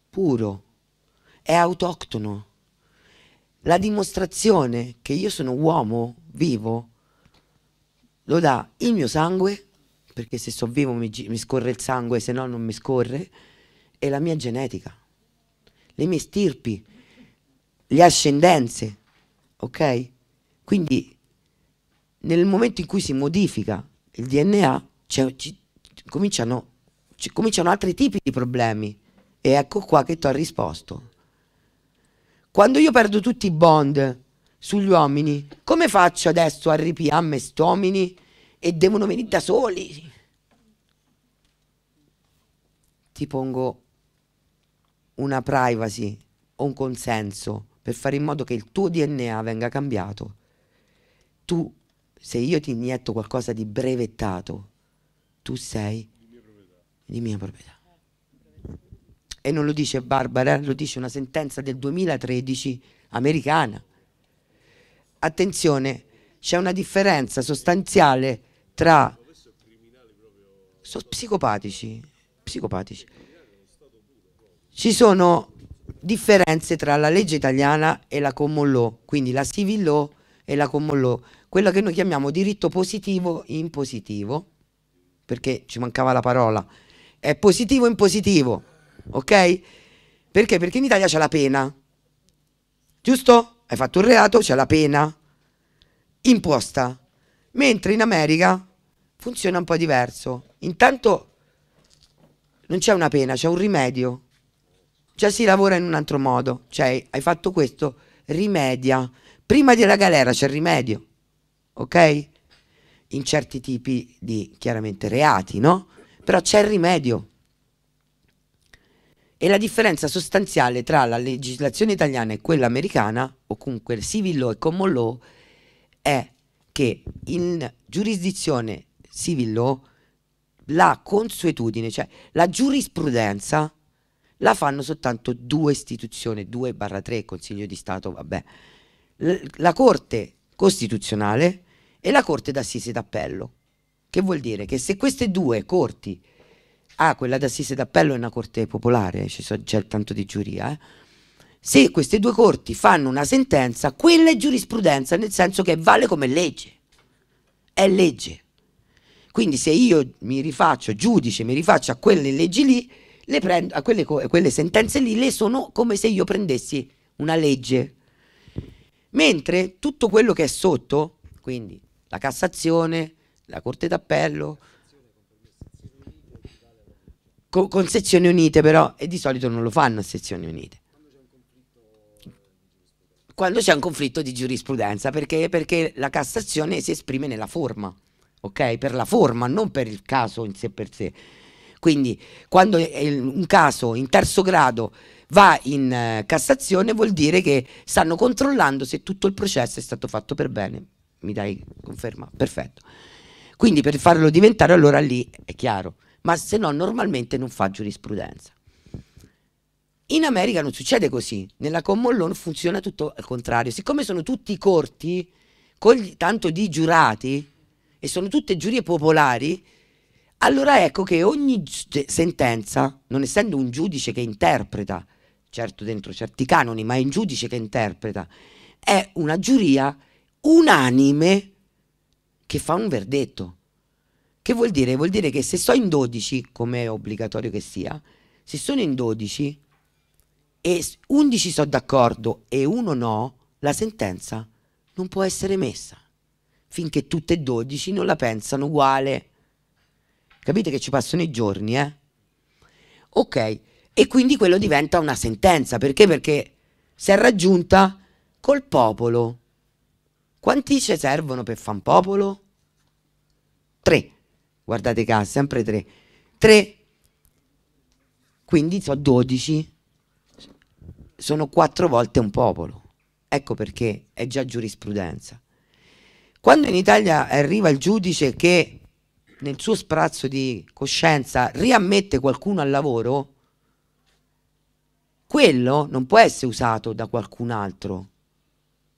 puro, è autoctono. La dimostrazione che io sono uomo vivo lo dà il mio sangue, perché se sono vivo mi, mi scorre il sangue, se no non mi scorre, e la mia genetica, le mie stirpi, le ascendenze, ok? Quindi nel momento in cui si modifica il DNA cioè, ci, cominciano, ci, cominciano altri tipi di problemi. E ecco qua che ti ho risposto. Quando io perdo tutti i bond sugli uomini, come faccio adesso a ripiamme uomini e devono venire da soli? Ti pongo una privacy o un consenso per fare in modo che il tuo DNA venga cambiato. Tu se io ti inietto qualcosa di brevettato, tu sei di mia proprietà. E non lo dice Barbara, lo dice una sentenza del 2013 americana. Attenzione, c'è una differenza sostanziale tra Sono psicopatici, psicopatici. Ci sono differenze tra la legge italiana e la common law, quindi la civil law e la Common quello che noi chiamiamo diritto positivo in positivo, perché ci mancava la parola, è positivo in positivo, ok? Perché? Perché in Italia c'è la pena, giusto? Hai fatto un reato, c'è la pena imposta, mentre in America funziona un po' diverso. Intanto non c'è una pena, c'è un rimedio, cioè si lavora in un altro modo, cioè hai fatto questo, rimedia Prima della galera c'è il rimedio, ok? In certi tipi di, chiaramente, reati, no? Però c'è il rimedio. E la differenza sostanziale tra la legislazione italiana e quella americana, o comunque il civil law e common law, è che in giurisdizione civil law la consuetudine, cioè la giurisprudenza, la fanno soltanto due istituzioni, 2 barra 3, Consiglio di Stato, vabbè, la Corte Costituzionale e la Corte d'Assise d'Appello. Che vuol dire che se queste due corti, ah, quella d'Assise d'Appello è una Corte popolare, c'è tanto di giuria, eh? se queste due corti fanno una sentenza, quella è giurisprudenza, nel senso che vale come legge. È legge. Quindi se io mi rifaccio, giudice, mi rifaccio a quelle leggi lì, prendo, a quelle, quelle sentenze lì, le sono come se io prendessi una legge mentre tutto quello che è sotto, quindi la Cassazione, la Corte d'Appello, con, con, sezioni unite però, e di solito non lo fanno a sezioni unite. Quando c'è un conflitto di giurisprudenza, perché, perché la Cassazione si esprime nella forma, ok? Per la forma, non per il caso in sé per sé. Quindi quando un caso in terzo grado va in eh, Cassazione vuol dire che stanno controllando se tutto il processo è stato fatto per bene. Mi dai conferma? Perfetto. Quindi per farlo diventare allora lì è chiaro, ma se no normalmente non fa giurisprudenza. In America non succede così, nella common law funziona tutto al contrario, siccome sono tutti corti, con tanto di giurati, e sono tutte giurie popolari, allora ecco che ogni sentenza, non essendo un giudice che interpreta certo dentro certi canoni, ma è il giudice che interpreta, è una giuria unanime che fa un verdetto. Che vuol dire? Vuol dire che se sto in 12, come è obbligatorio che sia, se sono in 12 e 11 sono d'accordo e uno no, la sentenza non può essere messa finché tutte e 12 non la pensano uguale. Capite che ci passano i giorni, eh? Ok. E quindi quello diventa una sentenza. Perché? Perché si è raggiunta col popolo. Quanti ci servono per un popolo? Tre. Guardate caso, sempre tre. Tre. Quindi sono dodici. Sono quattro volte un popolo. Ecco perché è già giurisprudenza. Quando in Italia arriva il giudice che nel suo sprazzo di coscienza riammette qualcuno al lavoro, quello non può essere usato da qualcun altro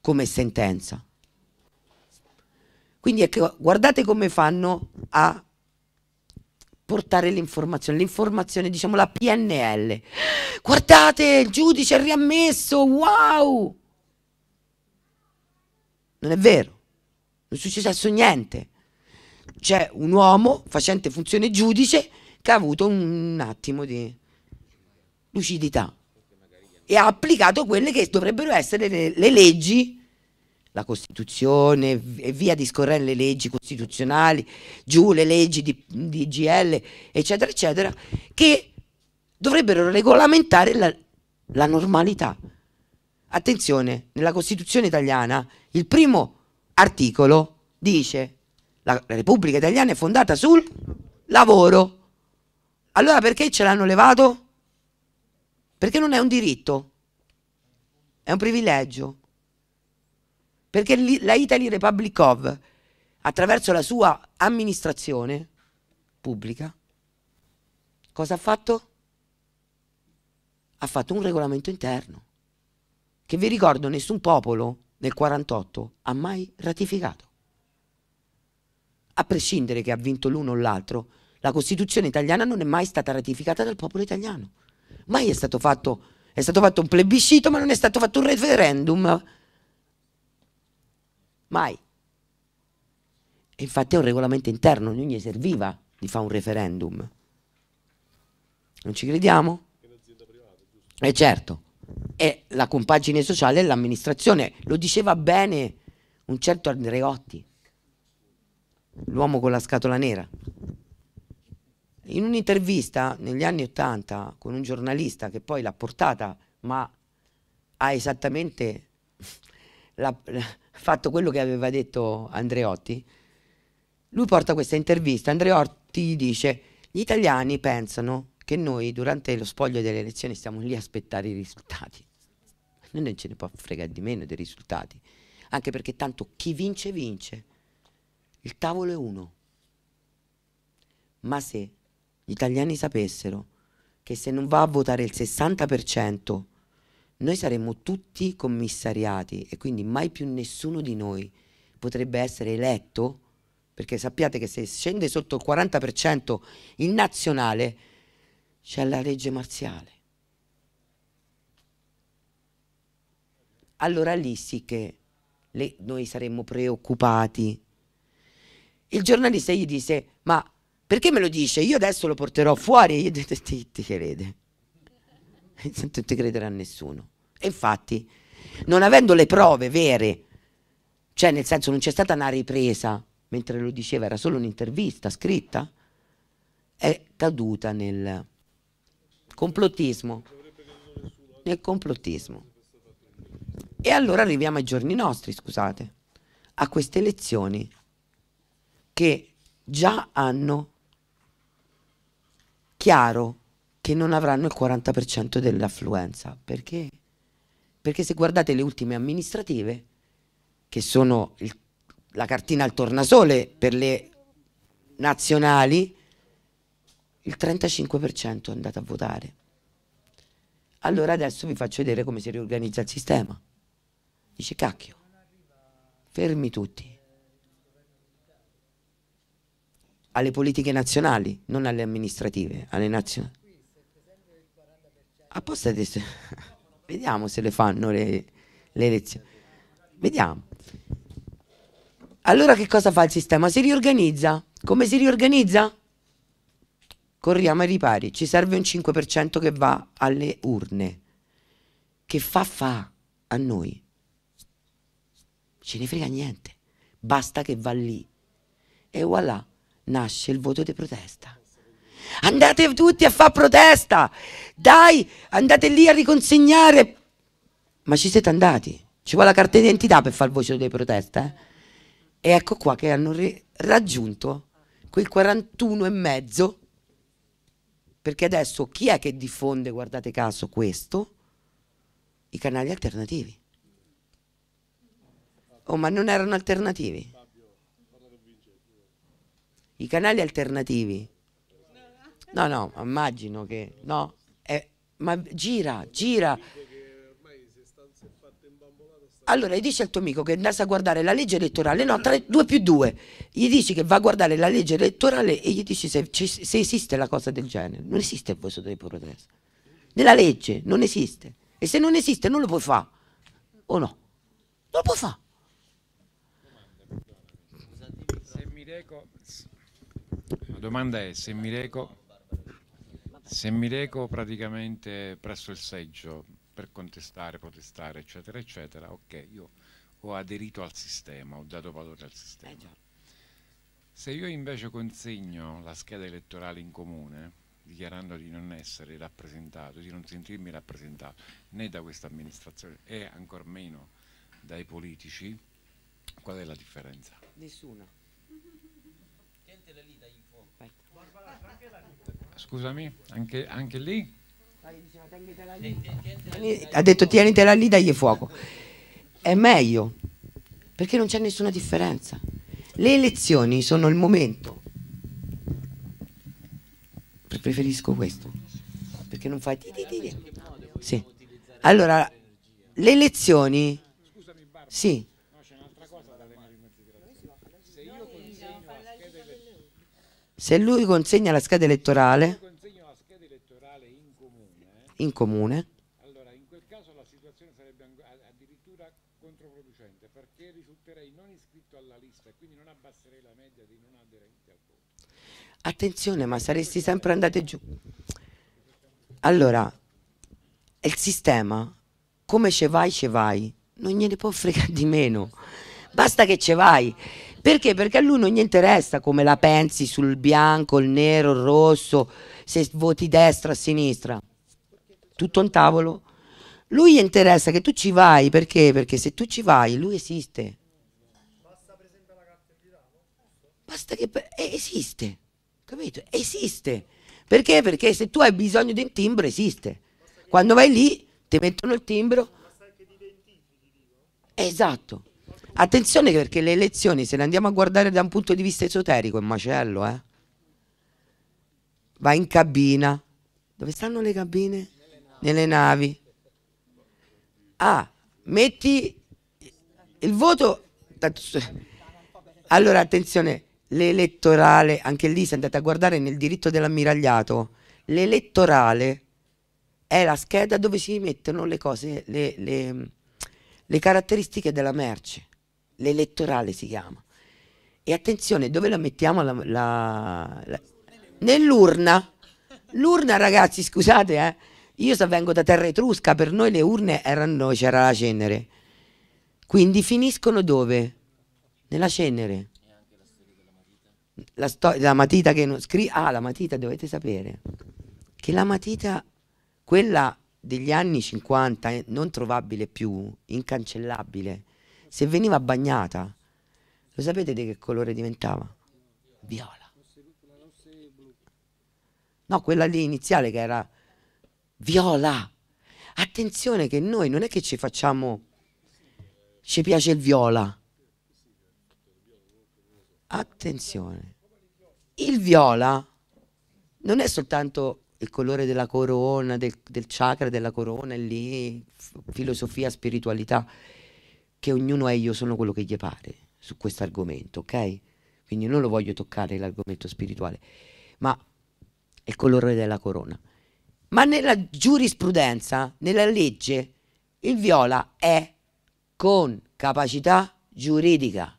come sentenza. Quindi ecco, guardate come fanno a portare l'informazione, l'informazione diciamo la PNL. Guardate, il giudice è riammesso, wow! Non è vero, non è successo niente. C'è un uomo facente funzione giudice che ha avuto un attimo di lucidità e ha applicato quelle che dovrebbero essere le, le leggi, la Costituzione e via discorrendo le leggi costituzionali, giù le leggi di, di GL, eccetera, eccetera, che dovrebbero regolamentare la, la normalità. Attenzione, nella Costituzione italiana il primo articolo dice la Repubblica italiana è fondata sul lavoro. Allora perché ce l'hanno levato? Perché non è un diritto, è un privilegio. Perché la Italy Republic of, attraverso la sua amministrazione pubblica, cosa ha fatto? Ha fatto un regolamento interno che vi ricordo nessun popolo nel 48 ha mai ratificato. A prescindere che ha vinto l'uno o l'altro, la Costituzione italiana non è mai stata ratificata dal popolo italiano. Mai è stato fatto, è stato fatto un plebiscito, ma non è stato fatto un referendum. Mai. E infatti è un regolamento interno, non gli serviva di fare un referendum. Non ci crediamo? E eh, certo, e la compagine sociale e l'amministrazione, lo diceva bene un certo Andreotti, l'uomo con la scatola nera. In un'intervista negli anni Ottanta con un giornalista che poi l'ha portata, ma ha esattamente la, la, fatto quello che aveva detto Andreotti, lui porta questa intervista. Andreotti dice: Gli italiani pensano che noi durante lo spoglio delle elezioni stiamo lì a aspettare i risultati. Noi non ce ne può fregare di meno dei risultati, anche perché tanto chi vince, vince. Il tavolo è uno. Ma se gli italiani sapessero che se non va a votare il 60%, noi saremmo tutti commissariati e quindi mai più nessuno di noi potrebbe essere eletto, perché sappiate che se scende sotto il 40% il nazionale c'è la legge marziale. Allora lì sì che le, noi saremmo preoccupati. Il giornalista gli disse, ma perché me lo dice? Io adesso lo porterò fuori e gli dite ti, ti crede. Non ti crederà nessuno. E infatti, non avendo le prove vere, cioè nel senso non c'è stata una ripresa, mentre lo diceva era solo un'intervista scritta, è caduta nel complottismo. Nel complottismo. E allora arriviamo ai giorni nostri, scusate, a queste elezioni che già hanno chiaro che non avranno il 40% dell'affluenza. Perché? Perché se guardate le ultime amministrative, che sono il, la cartina al tornasole per le nazionali, il 35% è andato a votare. Allora adesso vi faccio vedere come si riorganizza il sistema. Dice cacchio, fermi tutti alle politiche nazionali, non alle amministrative, alle nazionali. Apposta adesso, vediamo se le fanno le, le elezioni. Vediamo. Allora che cosa fa il sistema? Si riorganizza. Come si riorganizza? Corriamo ai ripari. Ci serve un 5% che va alle urne. Che fa fa a noi. Ce ne frega niente. Basta che va lì. E voilà nasce il voto di protesta. Andate tutti a fare protesta, dai, andate lì a riconsegnare. Ma ci siete andati, ci vuole la carta d'identità per fare il voto di protesta. Eh? E ecco qua che hanno raggiunto quel 41 e mezzo, perché adesso chi è che diffonde, guardate caso, questo? I canali alternativi. Oh, ma non erano alternativi? I canali alternativi. No, no, immagino che... No, eh, ma gira, gira. Allora, gli dici al tuo amico che andasse a guardare la legge elettorale, no, tra 2 più 2, gli dici che va a guardare la legge elettorale e gli dici se, se esiste la cosa del genere. Non esiste il voto dei proteste. Nella legge non esiste. E se non esiste non lo puoi fare. O no? Non lo puoi fare. Se mi reco, la domanda è se mi reco, se mi reco praticamente presso il seggio per contestare, protestare, eccetera, eccetera, ok, io ho aderito al sistema, ho dato valore al sistema. Eh, se io invece consegno la scheda elettorale in comune, dichiarando di non essere rappresentato, di non sentirmi rappresentato né da questa amministrazione e ancor meno dai politici, qual è la differenza? Nessuna. Scusami, anche, anche lì? Ha detto tienitela lì, dagli fuoco. È meglio, perché non c'è nessuna differenza. Le elezioni sono il momento. Preferisco questo, perché non fai... sì. Allora, le elezioni... Sì. Se lui consegna la scheda elettorale, la scheda elettorale in comune, eh? in comune allora in quel caso la situazione sarebbe addirittura controproducente perché risulterei non iscritto alla lista e quindi non abbasserei la media di non aderenti al voto. Attenzione, ma saresti sempre andati giù. Allora, il sistema, come ce vai, ce vai, non gliene può fregare di meno. Basta che ce vai. Perché? Perché a lui non gli interessa come la pensi sul bianco, il nero, il rosso, se voti destra, sinistra. Tutto un tavolo. Lui gli interessa che tu ci vai, perché? Perché se tu ci vai, lui esiste. Basta per esempio la carta di ramo? Basta che... esiste, capito? Esiste. Perché? Perché se tu hai bisogno di un timbro, esiste. Quando vai lì, ti mettono il timbro. Esatto. Attenzione perché le elezioni, se le andiamo a guardare da un punto di vista esoterico, è un macello, eh? Va in cabina. Dove stanno le cabine? Nelle navi. Nelle navi. Ah, metti il voto. Allora, attenzione, l'elettorale, anche lì se andate a guardare nel diritto dell'ammiragliato, l'elettorale è la scheda dove si mettono le cose, le, le, le caratteristiche della merce l'elettorale si chiama. E attenzione, dove la mettiamo? La, la, la... Nell'urna. L'urna, ragazzi, scusate, eh. Io vengo da terra etrusca, per noi le urne erano, c'era la cenere. Quindi finiscono dove? Nella cenere. La, la, matita che non scrive. Ah, la matita dovete sapere che la matita, quella degli anni 50, eh, non trovabile più, incancellabile, se veniva bagnata, lo sapete di che colore diventava? Viola. No, quella lì iniziale che era viola. Attenzione che noi non è che ci facciamo... Ci piace il viola. Attenzione. Il viola non è soltanto il colore della corona, del, del chakra della corona, lì, filosofia, spiritualità che ognuno è io sono quello che gli pare su questo argomento, ok? Quindi non lo voglio toccare l'argomento spirituale, ma è il colore della corona. Ma nella giurisprudenza, nella legge, il viola è con capacità giuridica.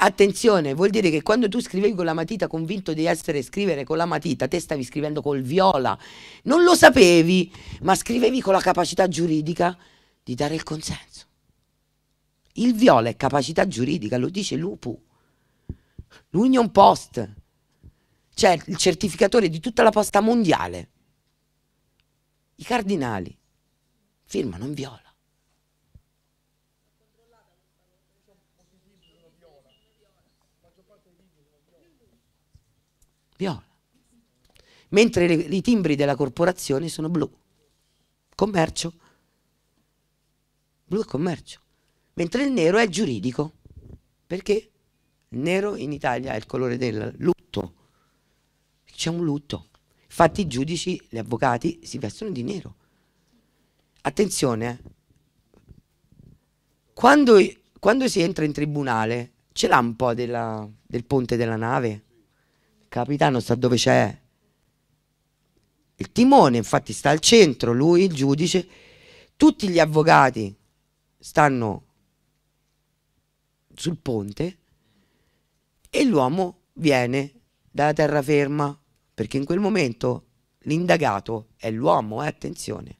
Attenzione, vuol dire che quando tu scrivevi con la matita convinto di essere scrivere con la matita, te stavi scrivendo col viola. Non lo sapevi, ma scrivevi con la capacità giuridica di dare il consenso. Il viola è capacità giuridica, lo dice l'UPU, l'Union Post, cioè il certificatore di tutta la posta mondiale. I cardinali firmano in viola. Viola. Mentre le, i timbri della corporazione sono blu. Commercio. Blu è commercio mentre il nero è giuridico. Perché? Il nero in Italia è il colore del lutto. C'è un lutto. Infatti i giudici, gli avvocati si vestono di nero. Attenzione, eh. quando, quando si entra in tribunale ce l'ha un po' della, del ponte della nave. Il capitano sa dove c'è. Il timone infatti sta al centro, lui il giudice. Tutti gli avvocati stanno sul ponte e l'uomo viene dalla terraferma, perché in quel momento l'indagato è l'uomo, eh, attenzione.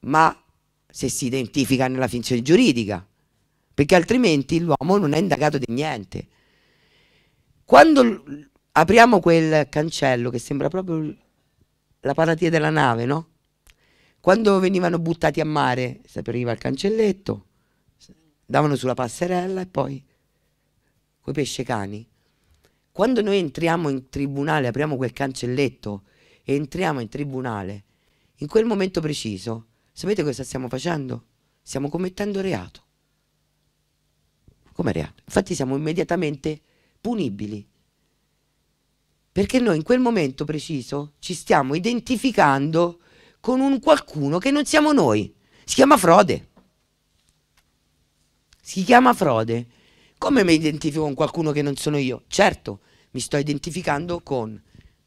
Ma se si identifica nella finzione giuridica, perché altrimenti l'uomo non è indagato di niente. Quando apriamo quel cancello che sembra proprio la paratia della nave, no? Quando venivano buttati a mare, si apriva il cancelletto, davano sulla passerella e poi quei pesce cani. Quando noi entriamo in tribunale, apriamo quel cancelletto e entriamo in tribunale, in quel momento preciso, sapete cosa stiamo facendo? Stiamo commettendo reato. Come reato? Infatti siamo immediatamente punibili. Perché noi in quel momento preciso ci stiamo identificando con un qualcuno che non siamo noi. Si chiama frode. Si chiama frode. Come mi identifico con qualcuno che non sono io? Certo, mi sto identificando con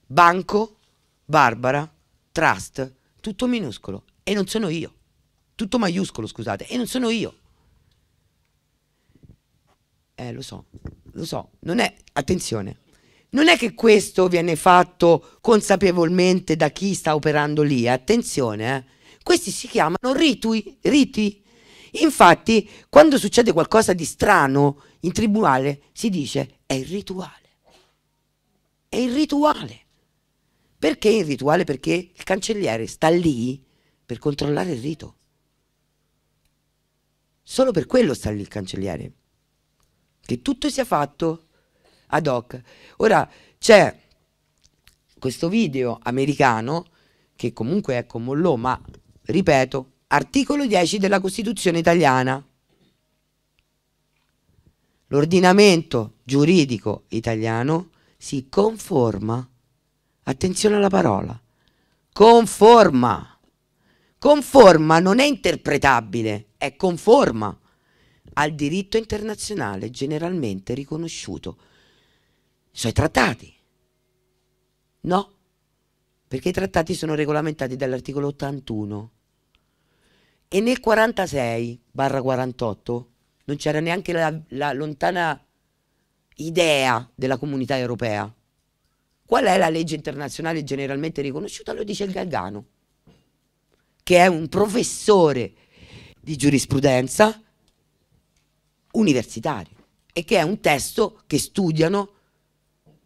Banco, Barbara, Trust, tutto minuscolo. E non sono io. Tutto maiuscolo, scusate. E non sono io. Eh, lo so, lo so. Non è, attenzione, non è che questo viene fatto consapevolmente da chi sta operando lì. Eh. Attenzione, eh. Questi si chiamano riti, riti Infatti, quando succede qualcosa di strano in tribunale, si dice è il rituale. È il rituale. Perché il rituale? Perché il cancelliere sta lì per controllare il rito. Solo per quello sta lì il cancelliere. Che tutto sia fatto ad hoc. Ora c'è questo video americano che comunque è con Mollò, ma ripeto, Articolo 10 della Costituzione italiana. L'ordinamento giuridico italiano si conforma, attenzione alla parola, conforma. Conforma non è interpretabile, è conforma al diritto internazionale generalmente riconosciuto, i suoi trattati. No, perché i trattati sono regolamentati dall'articolo 81 e nel 46-48 non c'era neanche la, la lontana idea della comunità europea. Qual è la legge internazionale generalmente riconosciuta? Lo dice il Galgano, che è un professore di giurisprudenza universitario e che è un testo che studiano,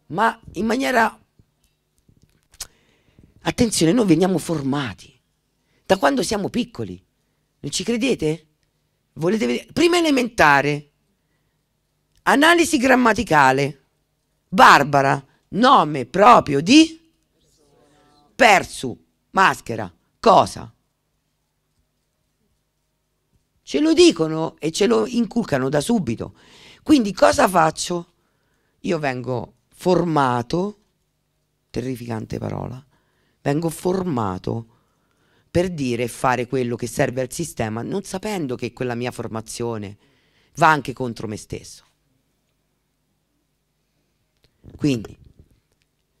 ma in maniera... Attenzione, noi veniamo formati da quando siamo piccoli. Non ci credete? Volete vedere? Prima elementare, analisi grammaticale, Barbara, nome proprio di persu, maschera, cosa? Ce lo dicono e ce lo inculcano da subito. Quindi cosa faccio? Io vengo formato, terrificante parola, vengo formato per dire e fare quello che serve al sistema, non sapendo che quella mia formazione va anche contro me stesso. Quindi,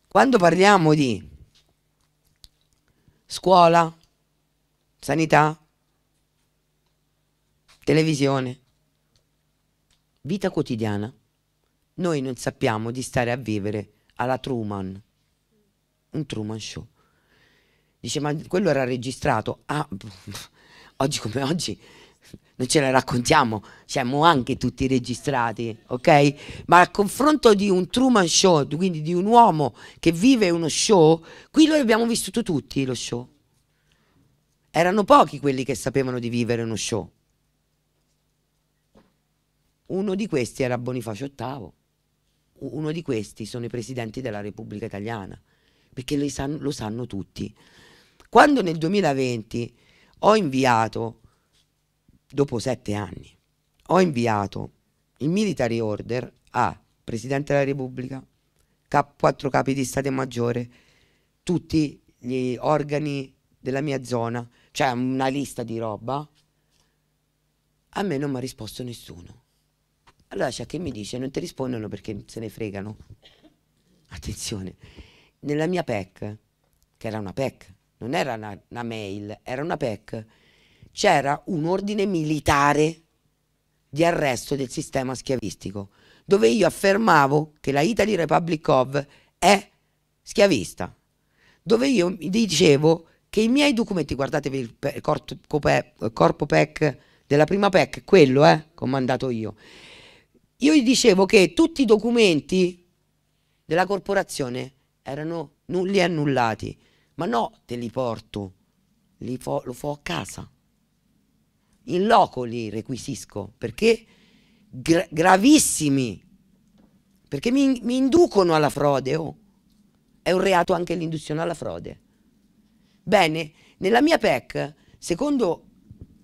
quando parliamo di scuola, sanità, televisione, vita quotidiana, noi non sappiamo di stare a vivere alla Truman, un Truman Show. Dice, ma quello era registrato. Ah, oggi come oggi non ce la raccontiamo, siamo anche tutti registrati, ok? Ma a confronto di un Truman Show, quindi di un uomo che vive uno show, qui noi abbiamo vissuto tutti lo show. Erano pochi quelli che sapevano di vivere uno show. Uno di questi era Bonifacio VIII, uno di questi sono i presidenti della Repubblica Italiana, perché lo sanno, lo sanno tutti. Quando nel 2020 ho inviato, dopo sette anni, ho inviato il military order a Presidente della Repubblica, cap- quattro capi di Stato Maggiore, tutti gli organi della mia zona, cioè una lista di roba, a me non mi ha risposto nessuno. Allora c'è cioè, chi mi dice non ti rispondono perché se ne fregano. Attenzione, nella mia PEC, che era una PEC non era una, una mail, era una PEC, c'era un ordine militare di arresto del sistema schiavistico, dove io affermavo che la Italy Republic of è schiavista, dove io dicevo che i miei documenti, guardatevi il, corpo PEC della prima PEC, quello eh, che ho mandato io, io gli dicevo che tutti i documenti della corporazione erano nulli e annullati, ma no, te li porto, li fo, lo fo a casa. In loco li requisisco perché gra gravissimi, perché mi, mi, inducono alla frode. Oh. È un reato anche l'induzione alla frode. Bene, nella mia PEC, secondo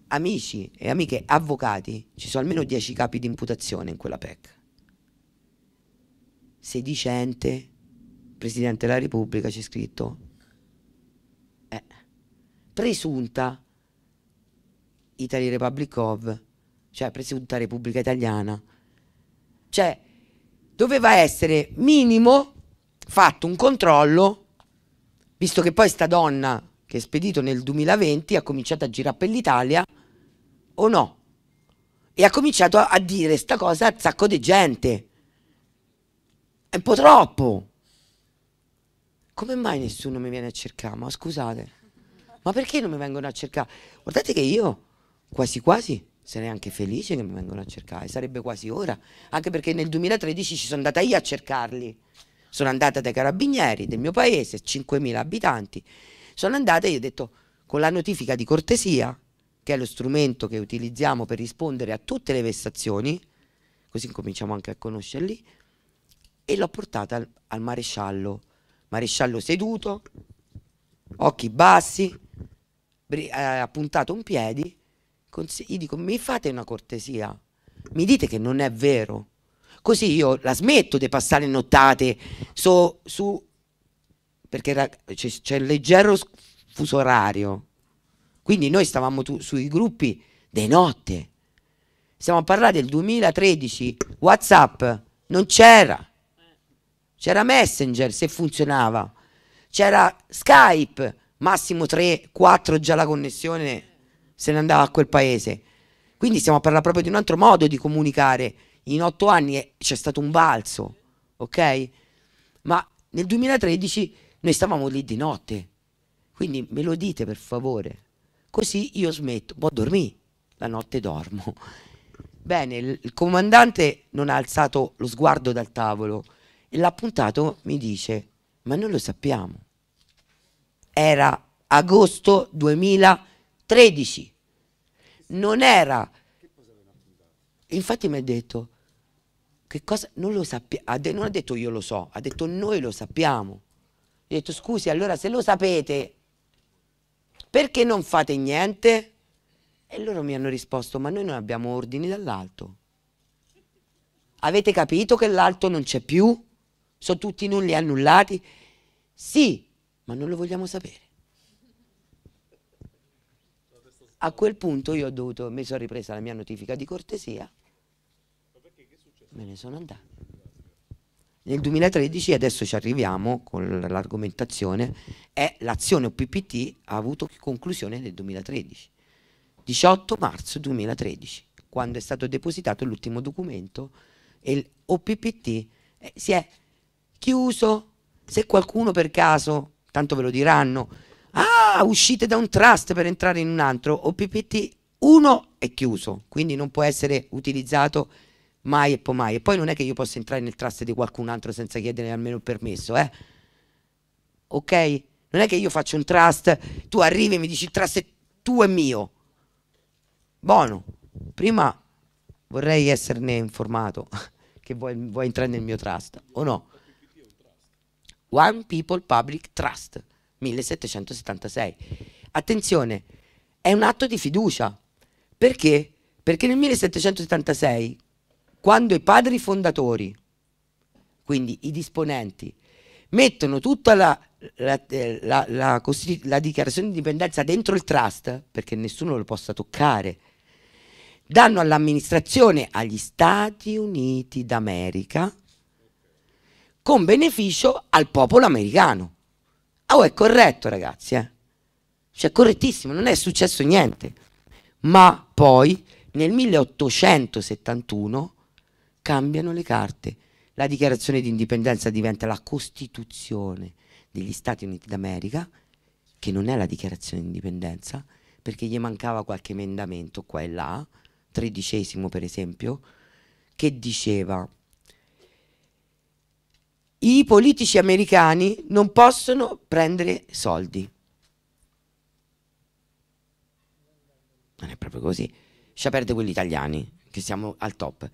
amici e amiche avvocati, ci sono almeno 10 capi di imputazione in quella PEC. Sedicente, Presidente della Repubblica, c'è scritto presunta Italy Republic of, cioè presunta Repubblica Italiana. Cioè, doveva essere minimo fatto un controllo, visto che poi sta donna che è spedito nel 2020 ha cominciato a girare per l'Italia, o no? E ha cominciato a, a dire sta cosa a sacco di gente. È un po' troppo. Come mai nessuno mi viene a cercare? Ma scusate ma perché non mi vengono a cercare? Guardate che io quasi quasi sarei anche felice che mi vengono a cercare, sarebbe quasi ora, anche perché nel 2013 ci sono andata io a cercarli, sono andata dai carabinieri del mio paese, 5.000 abitanti, sono andata e io ho detto con la notifica di cortesia, che è lo strumento che utilizziamo per rispondere a tutte le vessazioni, così cominciamo anche a conoscerli, e l'ho portata al, al maresciallo, maresciallo seduto, occhi bassi, eh, ha puntato un piede, gli dico mi fate una cortesia, mi dite che non è vero. Così io la smetto di passare nottate so, su... perché c'è il leggero fuso orario. Quindi noi stavamo tu, sui gruppi di notte. Stiamo a parlare del 2013, Whatsapp non c'era. C'era Messenger se funzionava. C'era Skype massimo 3-4 già la connessione se ne andava a quel paese. Quindi stiamo a parlare proprio di un altro modo di comunicare. In otto anni c'è stato un balzo, ok? Ma nel 2013 noi stavamo lì di notte. Quindi me lo dite per favore. Così io smetto, boh, dormire, la notte dormo. Bene, il comandante non ha alzato lo sguardo dal tavolo e l'ha puntato, mi dice, ma noi lo sappiamo era agosto 2013, non era... Infatti mi ha detto, che cosa, non lo sappiamo, non ha detto io lo so, ha detto noi lo sappiamo. Gli ho detto scusi, allora se lo sapete, perché non fate niente? E loro mi hanno risposto, ma noi non abbiamo ordini dall'alto. Avete capito che l'alto non c'è più? Sono tutti nulli e annullati? Sì, ma non lo vogliamo sapere. A quel punto io ho dovuto, mi sono ripresa la mia notifica di cortesia, me ne sono andata. Nel 2013, adesso ci arriviamo con l'argomentazione, è l'azione OPPT ha avuto conclusione nel 2013, 18 marzo 2013, quando è stato depositato l'ultimo documento e l'OPPT eh, si è chiuso. Se qualcuno per caso tanto ve lo diranno, ah, uscite da un trust per entrare in un altro, OPPT 1 è chiuso, quindi non può essere utilizzato mai e poi mai. E poi non è che io possa entrare nel trust di qualcun altro senza chiedere almeno il permesso, eh? Ok? Non è che io faccio un trust, tu arrivi e mi dici il trust è tuo e mio. Buono, prima vorrei esserne informato che vuoi, vuoi entrare nel mio trust o no? One People Public Trust 1776. Attenzione, è un atto di fiducia. Perché? Perché nel 1776, quando i padri fondatori, quindi i disponenti, mettono tutta la, la, eh, la, la dichiarazione di indipendenza dentro il trust, perché nessuno lo possa toccare, danno all'amministrazione agli Stati Uniti d'America con beneficio al popolo americano. Ah, oh, è corretto ragazzi, eh? cioè correttissimo, non è successo niente. Ma poi nel 1871 cambiano le carte, la dichiarazione di indipendenza diventa la Costituzione degli Stati Uniti d'America, che non è la dichiarazione di indipendenza, perché gli mancava qualche emendamento qua e là, tredicesimo per esempio, che diceva i politici americani non possono prendere soldi. Non è proprio così. Lascia perdere quelli italiani, che siamo al top.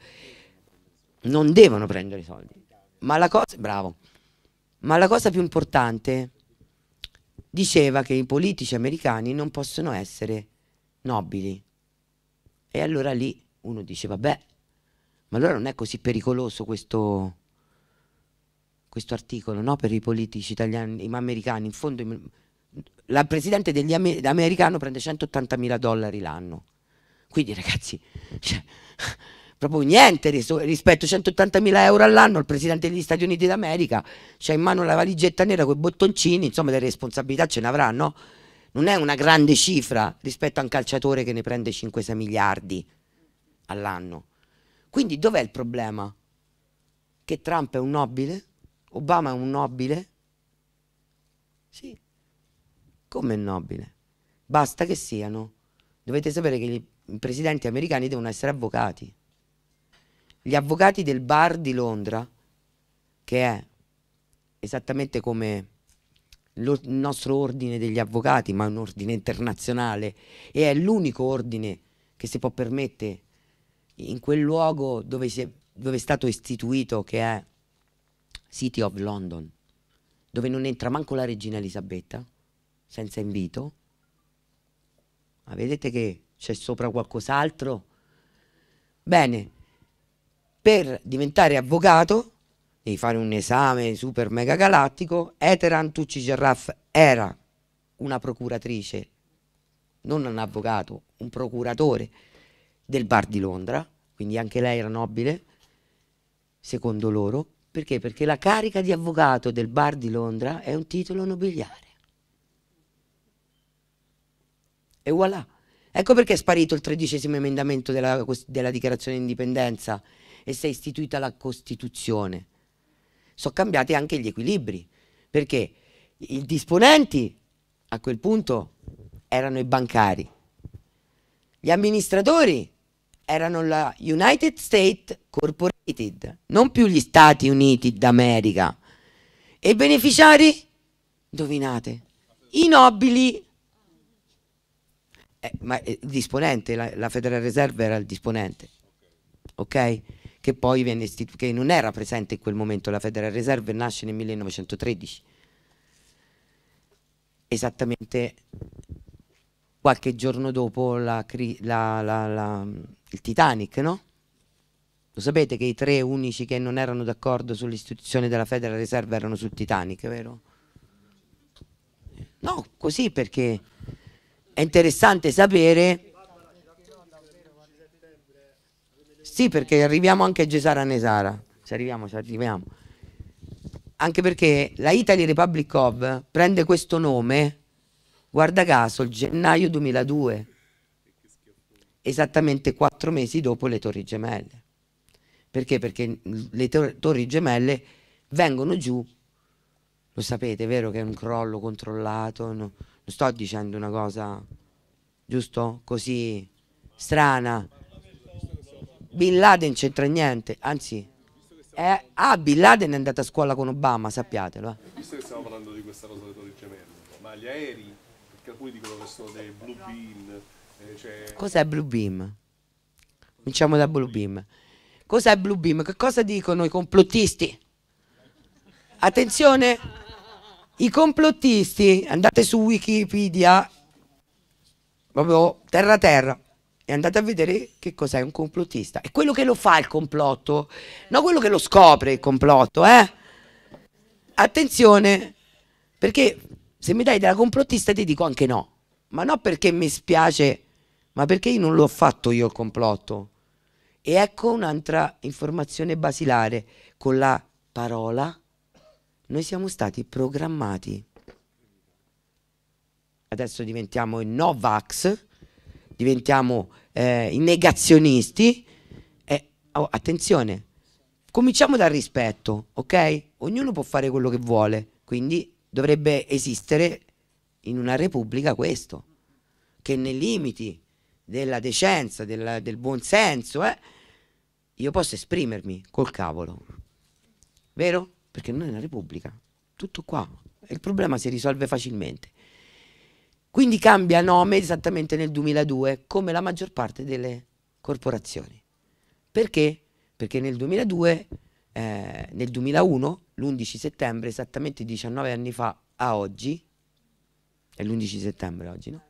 Non devono prendere soldi. Ma la cosa, bravo, ma la cosa più importante diceva che i politici americani non possono essere nobili. E allora lì uno dice, vabbè, ma allora non è così pericoloso questo questo articolo no? per i politici italiani, ma americani, in fondo la presidente degli amer americano prende 180 mila dollari l'anno. Quindi ragazzi, cioè, proprio niente rispetto a 180 mila euro all'anno il presidente degli Stati Uniti d'America c'ha in mano la valigetta nera con i bottoncini, insomma le responsabilità ce ne avrà, no? Non è una grande cifra rispetto a un calciatore che ne prende 5-6 miliardi all'anno. Quindi dov'è il problema? Che Trump è un nobile? Obama è un nobile? Sì. Come nobile? Basta che siano. Dovete sapere che i presidenti americani devono essere avvocati. Gli avvocati del bar di Londra, che è esattamente come il nostro ordine degli avvocati, ma è un ordine internazionale e è l'unico ordine che si può permettere in quel luogo dove, è, dove è stato istituito, che è City of London, dove non entra manco la regina Elisabetta, senza invito. Ma vedete che c'è sopra qualcos'altro? Bene, per diventare avvocato devi fare un esame super mega galattico. Eteran Tucci Gerraff era una procuratrice, non un avvocato, un procuratore del Bar di Londra, quindi anche lei era nobile, secondo loro. Perché? Perché la carica di avvocato del Bar di Londra è un titolo nobiliare. E voilà. Ecco perché è sparito il tredicesimo emendamento della, della dichiarazione di indipendenza e si è istituita la Costituzione. Sono cambiati anche gli equilibri, perché i disponenti a quel punto erano i bancari, gli amministratori erano la United States Corporated, non più gli Stati Uniti d'America. E i beneficiari? Indovinate, i nobili. Eh, ma il disponente, la, la, Federal Reserve era il disponente, ok? Che poi viene istituito, che non era presente in quel momento, la Federal Reserve nasce nel 1913. Esattamente qualche giorno dopo la, la, la, il Titanic, no? Lo sapete che i tre unici che non erano d'accordo sull'istituzione della Federal Reserve erano sul Titanic, vero? No, così perché è interessante sapere. Sì, perché arriviamo anche a Gesara Nesara. Ci arriviamo, ci arriviamo. Anche perché la Italy Republic of prende questo nome Guarda caso, il gennaio 2002, esattamente quattro mesi dopo le Torri Gemelle. Perché? Perché le Torri Gemelle vengono giù, lo sapete, vero che è un crollo controllato, no? non sto dicendo una cosa, giusto? Così strana. Bin Laden c'entra niente, anzi, è, ah, Bin Laden è andato a scuola con Obama, sappiatelo. Eh. Visto che stiamo parlando di questa cosa delle Torri Gemelle, ma gli aerei alcuni dicono che sono dei blue beam. Eh, cioè... Cos'è blue beam? Cominciamo da blue beam. Cos'è blue beam? Che cosa dicono i complottisti? Attenzione, i complottisti, andate su Wikipedia, proprio terra terra, e andate a vedere che cos'è un complottista. È quello che lo fa il complotto, non quello che lo scopre il complotto, eh? Attenzione, perché se mi dai della complottista ti dico anche no, ma non perché mi spiace, ma perché io non l'ho fatto io il complotto. E ecco un'altra informazione basilare, con la parola noi siamo stati programmati. Adesso diventiamo i Novax, diventiamo eh, i negazionisti. Eh, oh, attenzione, cominciamo dal rispetto, ok? Ognuno può fare quello che vuole, quindi dovrebbe esistere in una repubblica questo, che nei limiti della decenza, della, del buonsenso, eh, io posso esprimermi col cavolo. Vero? Perché non è una repubblica. Tutto qua. Il problema si risolve facilmente. Quindi cambia nome esattamente nel 2002, come la maggior parte delle corporazioni. Perché? Perché nel 2002, eh, nel 2001, l'11 settembre, esattamente 19 anni fa a oggi, è l'11 settembre oggi, no?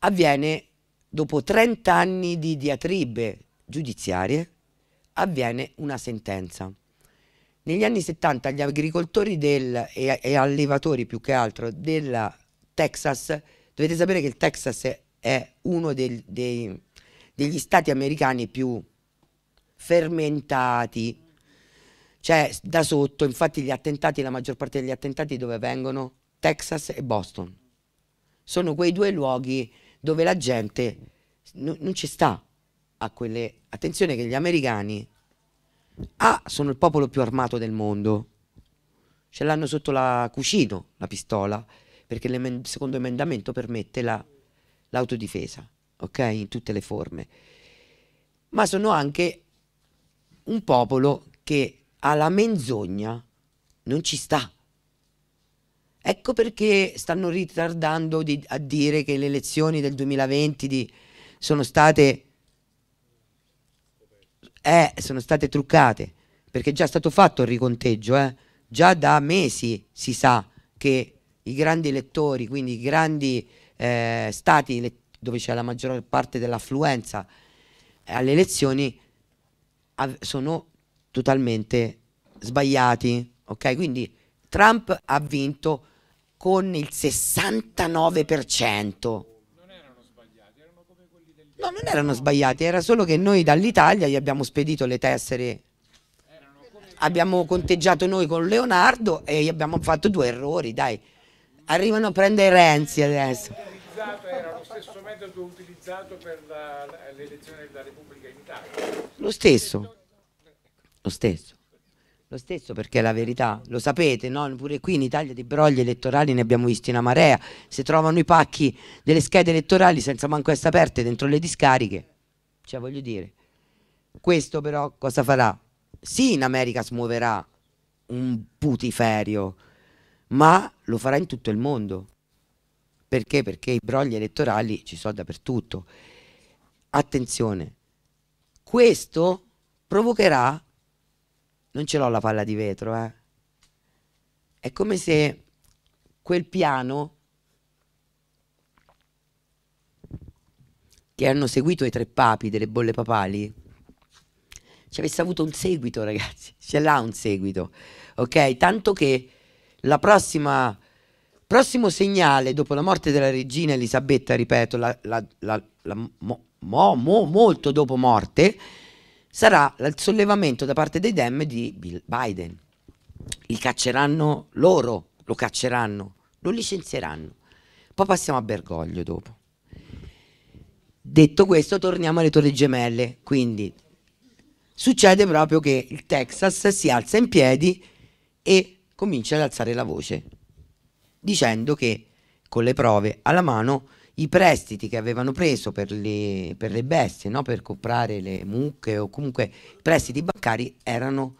Avviene, dopo 30 anni di diatribe giudiziarie, avviene una sentenza. Negli anni 70 gli agricoltori del, e, e, allevatori più che altro del Texas, dovete sapere che il Texas è uno del, dei, degli stati americani più fermentati, cioè, da sotto, infatti gli attentati, la maggior parte degli attentati dove vengono? Texas e Boston. Sono quei due luoghi dove la gente non ci sta a quelle... Attenzione che gli americani A ah, sono il popolo più armato del mondo, ce l'hanno sotto la cucino la pistola, perché il secondo emendamento permette l'autodifesa, la, ok? In tutte le forme. Ma sono anche un popolo che alla menzogna non ci sta. Ecco perché stanno ritardando di, a dire che le elezioni del 2020 di, sono, state, eh, sono state truccate, perché è già stato fatto il riconteggio, eh. già da mesi si sa che i grandi elettori, quindi i grandi eh, stati dove c'è la maggior parte dell'affluenza eh, alle elezioni sono totalmente sbagliati, ok? Quindi Trump ha vinto con il 69%. Non erano sbagliati, No, non erano sbagliati, era solo che noi dall'Italia gli abbiamo spedito le tessere. Abbiamo conteggiato noi con Leonardo e gli abbiamo fatto due errori, dai. Arrivano a prendere Renzi adesso. Era lo stesso metodo utilizzato per l'elezione della Repubblica in Italia. Lo stesso. Lo stesso. Lo stesso perché è la verità, lo sapete, no? pure qui in Italia di brogli elettorali ne abbiamo visti una marea, se trovano i pacchi delle schede elettorali senza manco essere aperte dentro le discariche, cioè voglio dire, questo però cosa farà? Sì in America smuoverà un putiferio, ma lo farà in tutto il mondo, perché? Perché i brogli elettorali ci sono dappertutto. Attenzione, questo provocherà non ce l'ho la palla di vetro, eh. È come se quel piano che hanno seguito i tre papi delle bolle papali ci avesse avuto un seguito, ragazzi. Ce l'ha un seguito, ok? Tanto che la prossima prossimo segnale dopo la morte della regina Elisabetta, ripeto, la, la, la, mo, mo, molto dopo morte, sarà il sollevamento da parte dei Dem di Bill Biden. Li cacceranno loro, lo cacceranno, lo licenzieranno. Poi passiamo a Bergoglio dopo. Detto questo, torniamo alle Torri Gemelle. Quindi succede proprio che il Texas si alza in piedi e comincia ad alzare la voce, dicendo che con le prove alla mano i prestiti che avevano preso per le, per le bestie, no? per comprare le mucche o comunque i prestiti bancari erano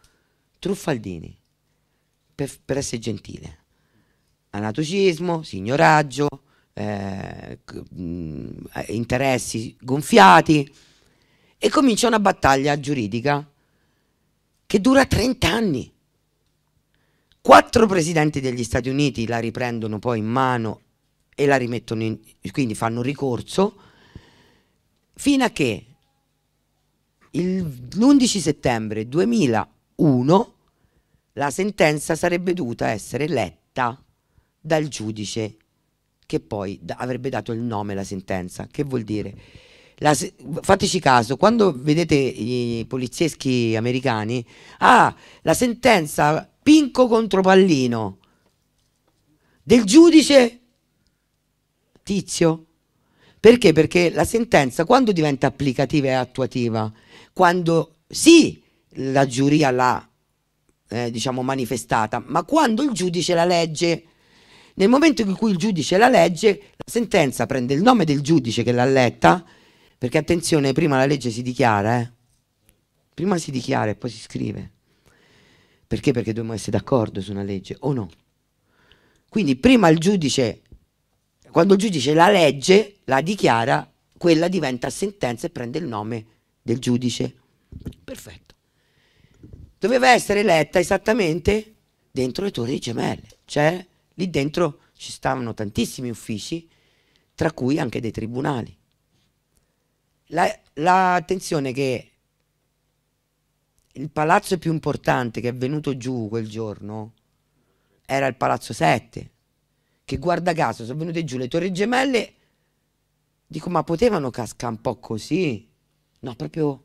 truffaldini, per, per essere gentile. Anatocismo, signoraggio, eh, interessi gonfiati e comincia una battaglia giuridica che dura 30 anni. Quattro presidenti degli Stati Uniti la riprendono poi in mano e la rimettono in, quindi fanno ricorso fino a che l'11 settembre 2001 la sentenza sarebbe dovuta essere letta dal giudice che poi avrebbe dato il nome alla sentenza. Che vuol dire? La, fateci caso, quando vedete i polizieschi americani, ah, la sentenza Pinco contro Pallino del giudice fittizio. Perché? Perché la sentenza quando diventa applicativa e attuativa, quando sì la giuria l'ha eh, diciamo manifestata, ma quando il giudice la legge, nel momento in cui il giudice la legge, la sentenza prende il nome del giudice che l'ha letta, perché attenzione, prima la legge si dichiara, eh? prima si dichiara e poi si scrive. Perché? Perché dobbiamo essere d'accordo su una legge o no. Quindi prima il giudice quando il giudice la legge, la dichiara, quella diventa sentenza e prende il nome del giudice. Perfetto. Doveva essere letta esattamente dentro le torri gemelle, cioè lì dentro ci stavano tantissimi uffici, tra cui anche dei tribunali. L'attenzione la, che il palazzo più importante che è venuto giù quel giorno era il Palazzo 7, che guarda caso sono venute giù le torri gemelle, dico ma potevano cascare un po' così? No, proprio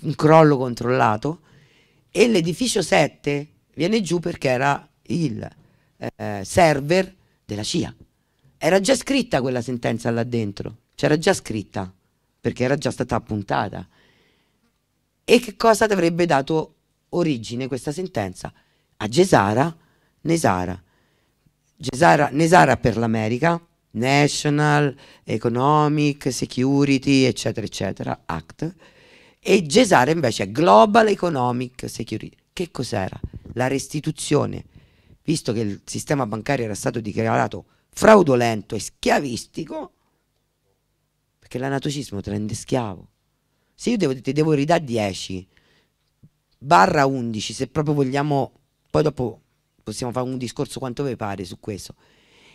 un crollo controllato. E l'edificio 7 viene giù perché era il eh, server della CIA. Era già scritta quella sentenza là dentro, c'era già scritta, perché era già stata appuntata. E che cosa avrebbe dato origine questa sentenza? A Gesara, Nesara. Gesara, Nesara per l'America, National Economic Security, eccetera, eccetera, Act, e Gesara invece è Global Economic Security. Che cos'era? La restituzione, visto che il sistema bancario era stato dichiarato fraudolento e schiavistico, perché l'anatocismo ti rende schiavo. Se io devo, ti devo ridare 10, barra 11, se proprio vogliamo, poi dopo possiamo fare un discorso quanto vi pare su questo,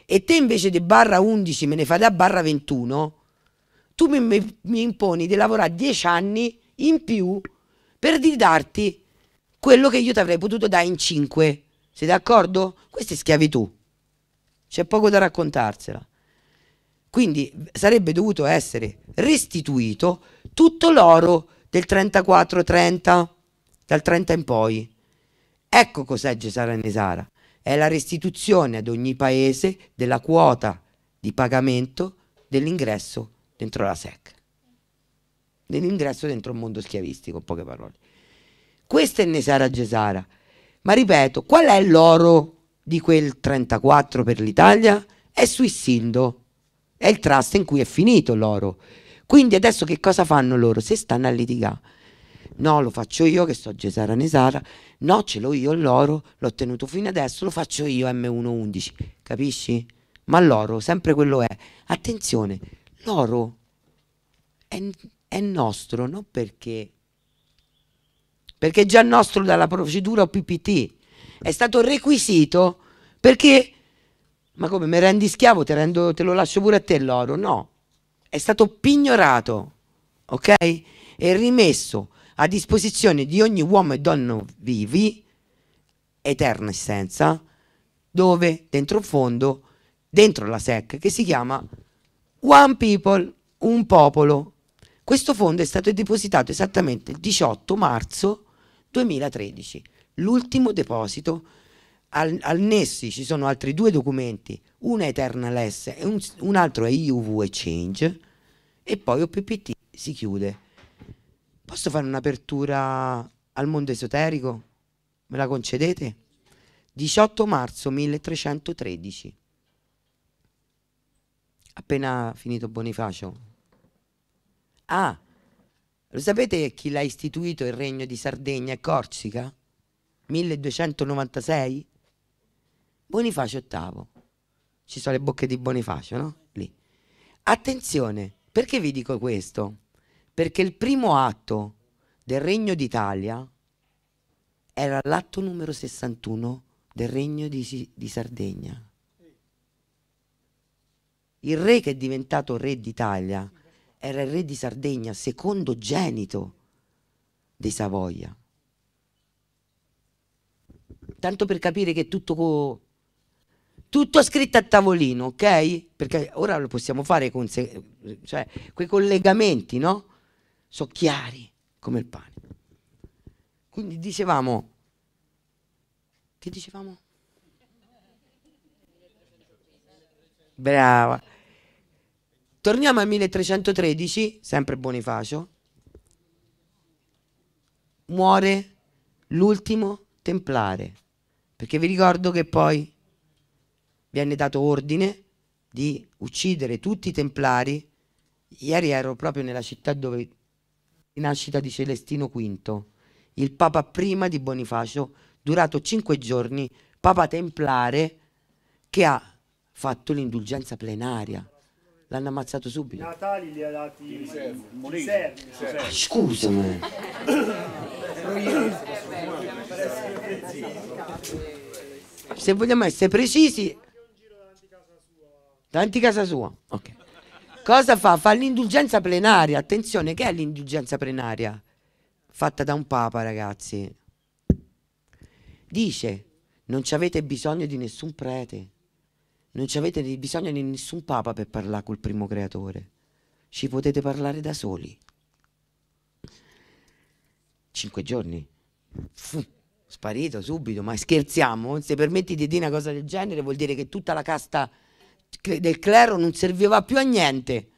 e te invece di barra 11 me ne fai da barra 21, tu mi, mi, imponi di lavorare 10 anni in più per darti quello che io ti avrei potuto dare in 5. Sei d'accordo? Questa è schiavitù. C'è poco da raccontarsela. Quindi sarebbe dovuto essere restituito tutto l'oro del 34-30, dal 30 in poi. Ecco cos'è Gesara-Nesara. È la restituzione ad ogni paese della quota di pagamento dell'ingresso dentro la SEC, dell'ingresso dentro il mondo schiavistico, in poche parole. Questa è Nesara Gesara. Ma ripeto, qual è l'oro di quel 34 per l'Italia? È sui Suissindo, è il trust in cui è finito l'oro. Quindi adesso che cosa fanno loro? Se stanno a litigare. No, lo faccio io che sto Gesara Nesara No, ce l'ho io l'oro, l'ho tenuto fino adesso, lo faccio io M111, capisci? Ma l'oro, sempre quello è. Attenzione, l'oro è, è nostro, non perché... Perché è già nostro dalla procedura PPT. È stato requisito perché... Ma come, mi rendi schiavo, te, rendo, te lo lascio pure a te l'oro? No, è stato pignorato, ok? E rimesso a disposizione di ogni uomo e donna vivi, eterna essenza, dove dentro il fondo, dentro la SEC, che si chiama One People, un popolo. Questo fondo è stato depositato esattamente il 18 marzo 2013, l'ultimo deposito. Al, Nessi ci sono altri due documenti, uno è Eternal S e un, un altro è IUV Exchange e poi OPPT si chiude. Posso fare un'apertura al mondo esoterico? Me la concedete? 18 marzo 1313. Appena finito Bonifacio. Ah, lo sapete chi l'ha istituito il regno di Sardegna e Corsica? 1296? Bonifacio VIII. Ci sono le bocche di Bonifacio, no? Lì. Attenzione, perché vi dico questo? Perché il primo atto del Regno d'Italia era l'atto numero 61 del Regno di, di Sardegna. Il re che è diventato re d'Italia era il re di Sardegna, secondogenito dei Savoia. Tanto per capire che tutto, tutto scritto a tavolino, ok? Perché ora lo possiamo fare con se, cioè, quei collegamenti, no? sono chiari come il pane. Quindi dicevamo, che dicevamo? Brava. Torniamo al 1313, sempre Bonifacio. Muore l'ultimo templare, perché vi ricordo che poi viene dato ordine di uccidere tutti i templari. Ieri ero proprio nella città dove nascita di Celestino V, il papa prima di Bonifacio, durato cinque giorni, papa templare che ha fatto l'indulgenza plenaria. L'hanno ammazzato subito. Natali li ha dati Scusami. Se vogliamo essere precisi, davanti casa sua. Ok. Cosa fa? Fa l'indulgenza plenaria. Attenzione, che è l'indulgenza plenaria? Fatta da un papa, ragazzi. Dice, non ci avete bisogno di nessun prete, non ci avete bisogno di nessun papa per parlare col primo creatore. Ci potete parlare da soli. Cinque giorni. Fu sparito subito, ma scherziamo? Se permetti di dire una cosa del genere vuol dire che tutta la casta del clero non serviva più a niente.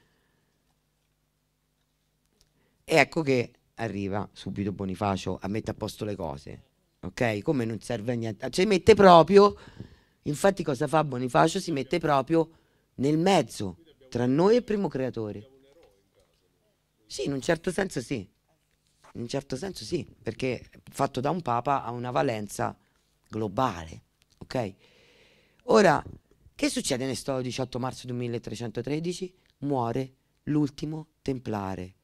E ecco che arriva subito Bonifacio a mettere a posto le cose, ok? Come non serve a niente, cioè mette proprio, infatti cosa fa Bonifacio? Si mette proprio nel mezzo, tra noi e il primo creatore. Sì, in un certo senso sì, in un certo senso sì, perché fatto da un papa ha una valenza globale, ok? Ora, che succede nel 18 marzo 1313? Muore l'ultimo templare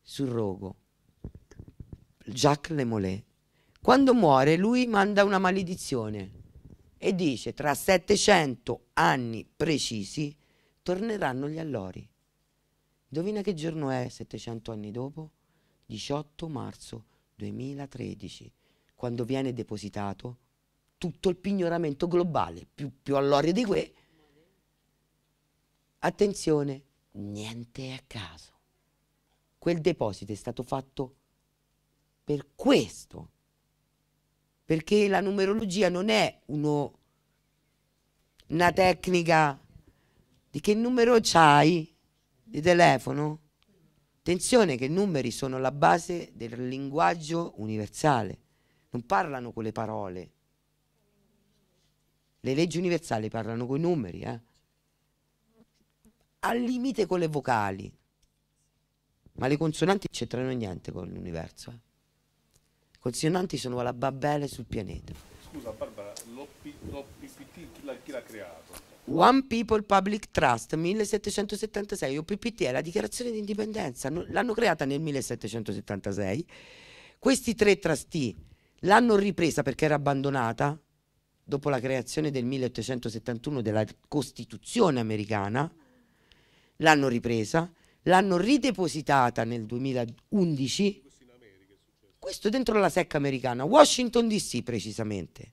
sul rogo, Jacques Le Molay. Quando muore lui manda una maledizione e dice tra 700 anni precisi torneranno gli allori. Indovina che giorno è 700 anni dopo? 18 marzo 2013, quando viene depositato tutto il pignoramento globale, più, più all'orio di que. Attenzione, niente è a caso. Quel deposito è stato fatto per questo, perché la numerologia non è uno, una tecnica di che numero c'hai di telefono. Attenzione che i numeri sono la base del linguaggio universale, non parlano con le parole le leggi universali parlano con i numeri, eh? al limite con le vocali, ma le consonanti non c'entrano niente con l'universo. Eh? Consonanti sono la babele sul pianeta. Scusa Barbara, l'OPPT chi chi l'ha creato? One People Public Trust 1776, OPPT è la dichiarazione di indipendenza, l'hanno creata nel 1776. Questi tre trustee l'hanno ripresa perché era abbandonata dopo la creazione del 1871 della Costituzione americana, l'hanno ripresa, l'hanno ridepositata nel 2011, questo dentro la secca americana, Washington DC precisamente.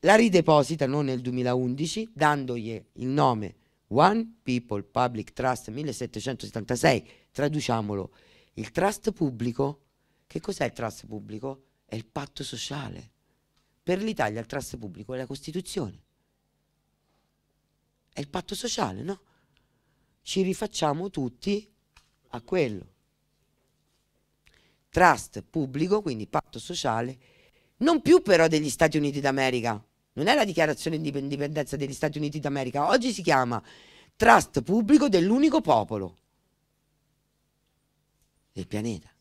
La ridepositano nel 2011 dandogli il nome One People Public Trust 1776, traduciamolo, il trust pubblico, che cos'è il trust pubblico? È il patto sociale per l'Italia il trust pubblico è la Costituzione, è il patto sociale, no? Ci rifacciamo tutti a quello. Trust pubblico, quindi patto sociale, non più però degli Stati Uniti d'America, non è la dichiarazione di indipendenza degli Stati Uniti d'America, oggi si chiama trust pubblico dell'unico popolo del pianeta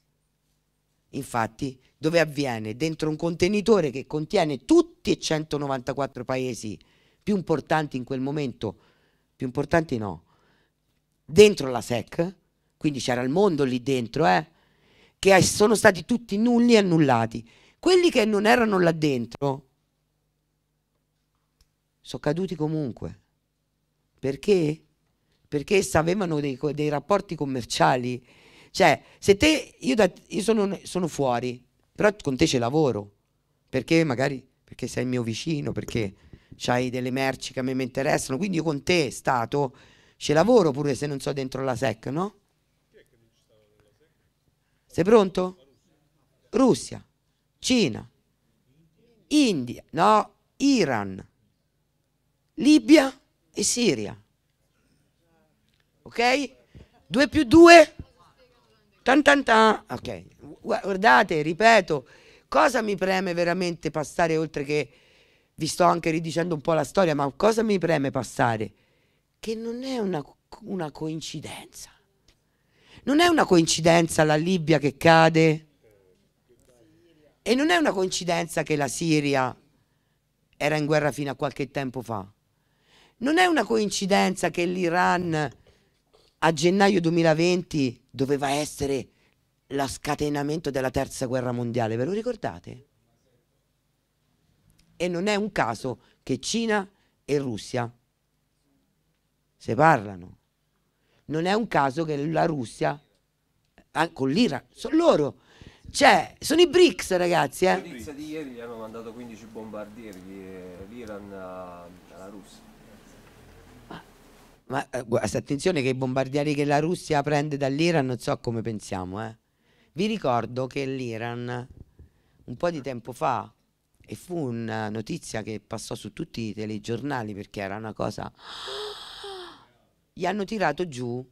infatti, dove avviene? Dentro un contenitore che contiene tutti e 194 paesi più importanti in quel momento, più importanti no, dentro la SEC, quindi c'era il mondo lì dentro, eh, che sono stati tutti nulli e annullati. Quelli che non erano là dentro sono caduti comunque. Perché? Perché avevano dei, dei rapporti commerciali cioè, se te, io, da, io sono, sono, fuori, però con te ci lavoro, perché magari, perché sei il mio vicino, perché hai delle merci che a me mi interessano, quindi io con te, Stato, ci lavoro pure se non so dentro la SEC, no? Sei pronto? Russia, Cina, India, no, Iran, Libia e Siria. Ok? 2 più 2 Tan tan tan. Ok, guardate, ripeto, cosa mi preme veramente passare oltre che vi sto anche ridicendo un po' la storia, ma cosa mi preme passare? Che non è una, una coincidenza. Non è una coincidenza la Libia che cade e non è una coincidenza che la Siria era in guerra fino a qualche tempo fa. Non è una coincidenza che l'Iran a gennaio 2020 doveva essere la scatenamento della terza guerra mondiale, ve lo ricordate? E non è un caso che Cina e Russia se parlano. Non è un caso che la Russia ah, con l'Iran, sono loro. Cioè, sono i BRICS ragazzi. Eh? La notizia di ieri gli hanno mandato 15 bombardieri eh, l'Iran alla Russia. Ma eh, attenzione che i bombardieri che la Russia prende dall'Iran non so come pensiamo. Eh. Vi ricordo che l'Iran un po' di tempo fa, e fu una notizia che passò su tutti i telegiornali perché era una cosa... Gli hanno tirato giù,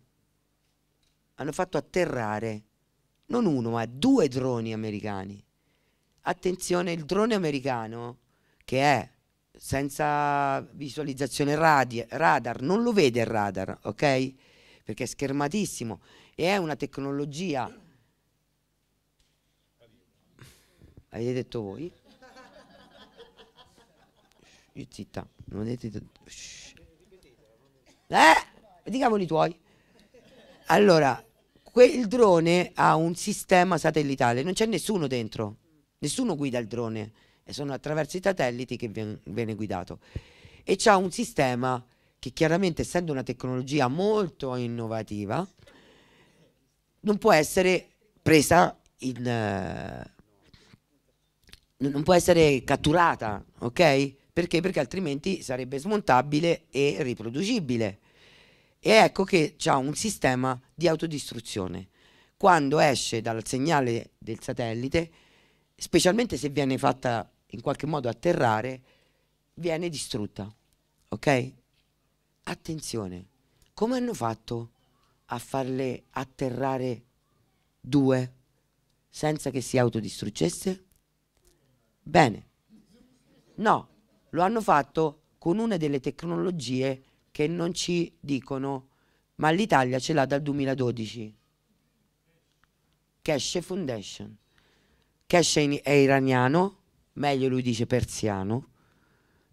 hanno fatto atterrare non uno ma due droni americani. Attenzione, il drone americano che è senza visualizzazione radi, radar, non lo vede il radar, ok? Perché è schermatissimo e è una tecnologia. Avete detto voi? Shh, zitta, non avete detto. Eh, Di cavoli tuoi. Allora, quel drone ha un sistema satellitare, non c'è nessuno dentro, nessuno guida il drone e sono attraverso i satelliti che viene guidato. E c'ha un sistema che chiaramente essendo una tecnologia molto innovativa non può essere presa in... Eh, non può essere catturata, ok? Perché? Perché altrimenti sarebbe smontabile e riproducibile. E ecco che c'è un sistema di autodistruzione. Quando esce dal segnale del satellite, specialmente se viene fatta in qualche modo atterrare, viene distrutta. Ok? Attenzione, come hanno fatto a farle atterrare due senza che si autodistruggesse? Bene, no, lo hanno fatto con una delle tecnologie che non ci dicono, ma l'Italia ce l'ha dal 2012, Cache Foundation. Cash è, è iraniano, meglio lui dice persiano,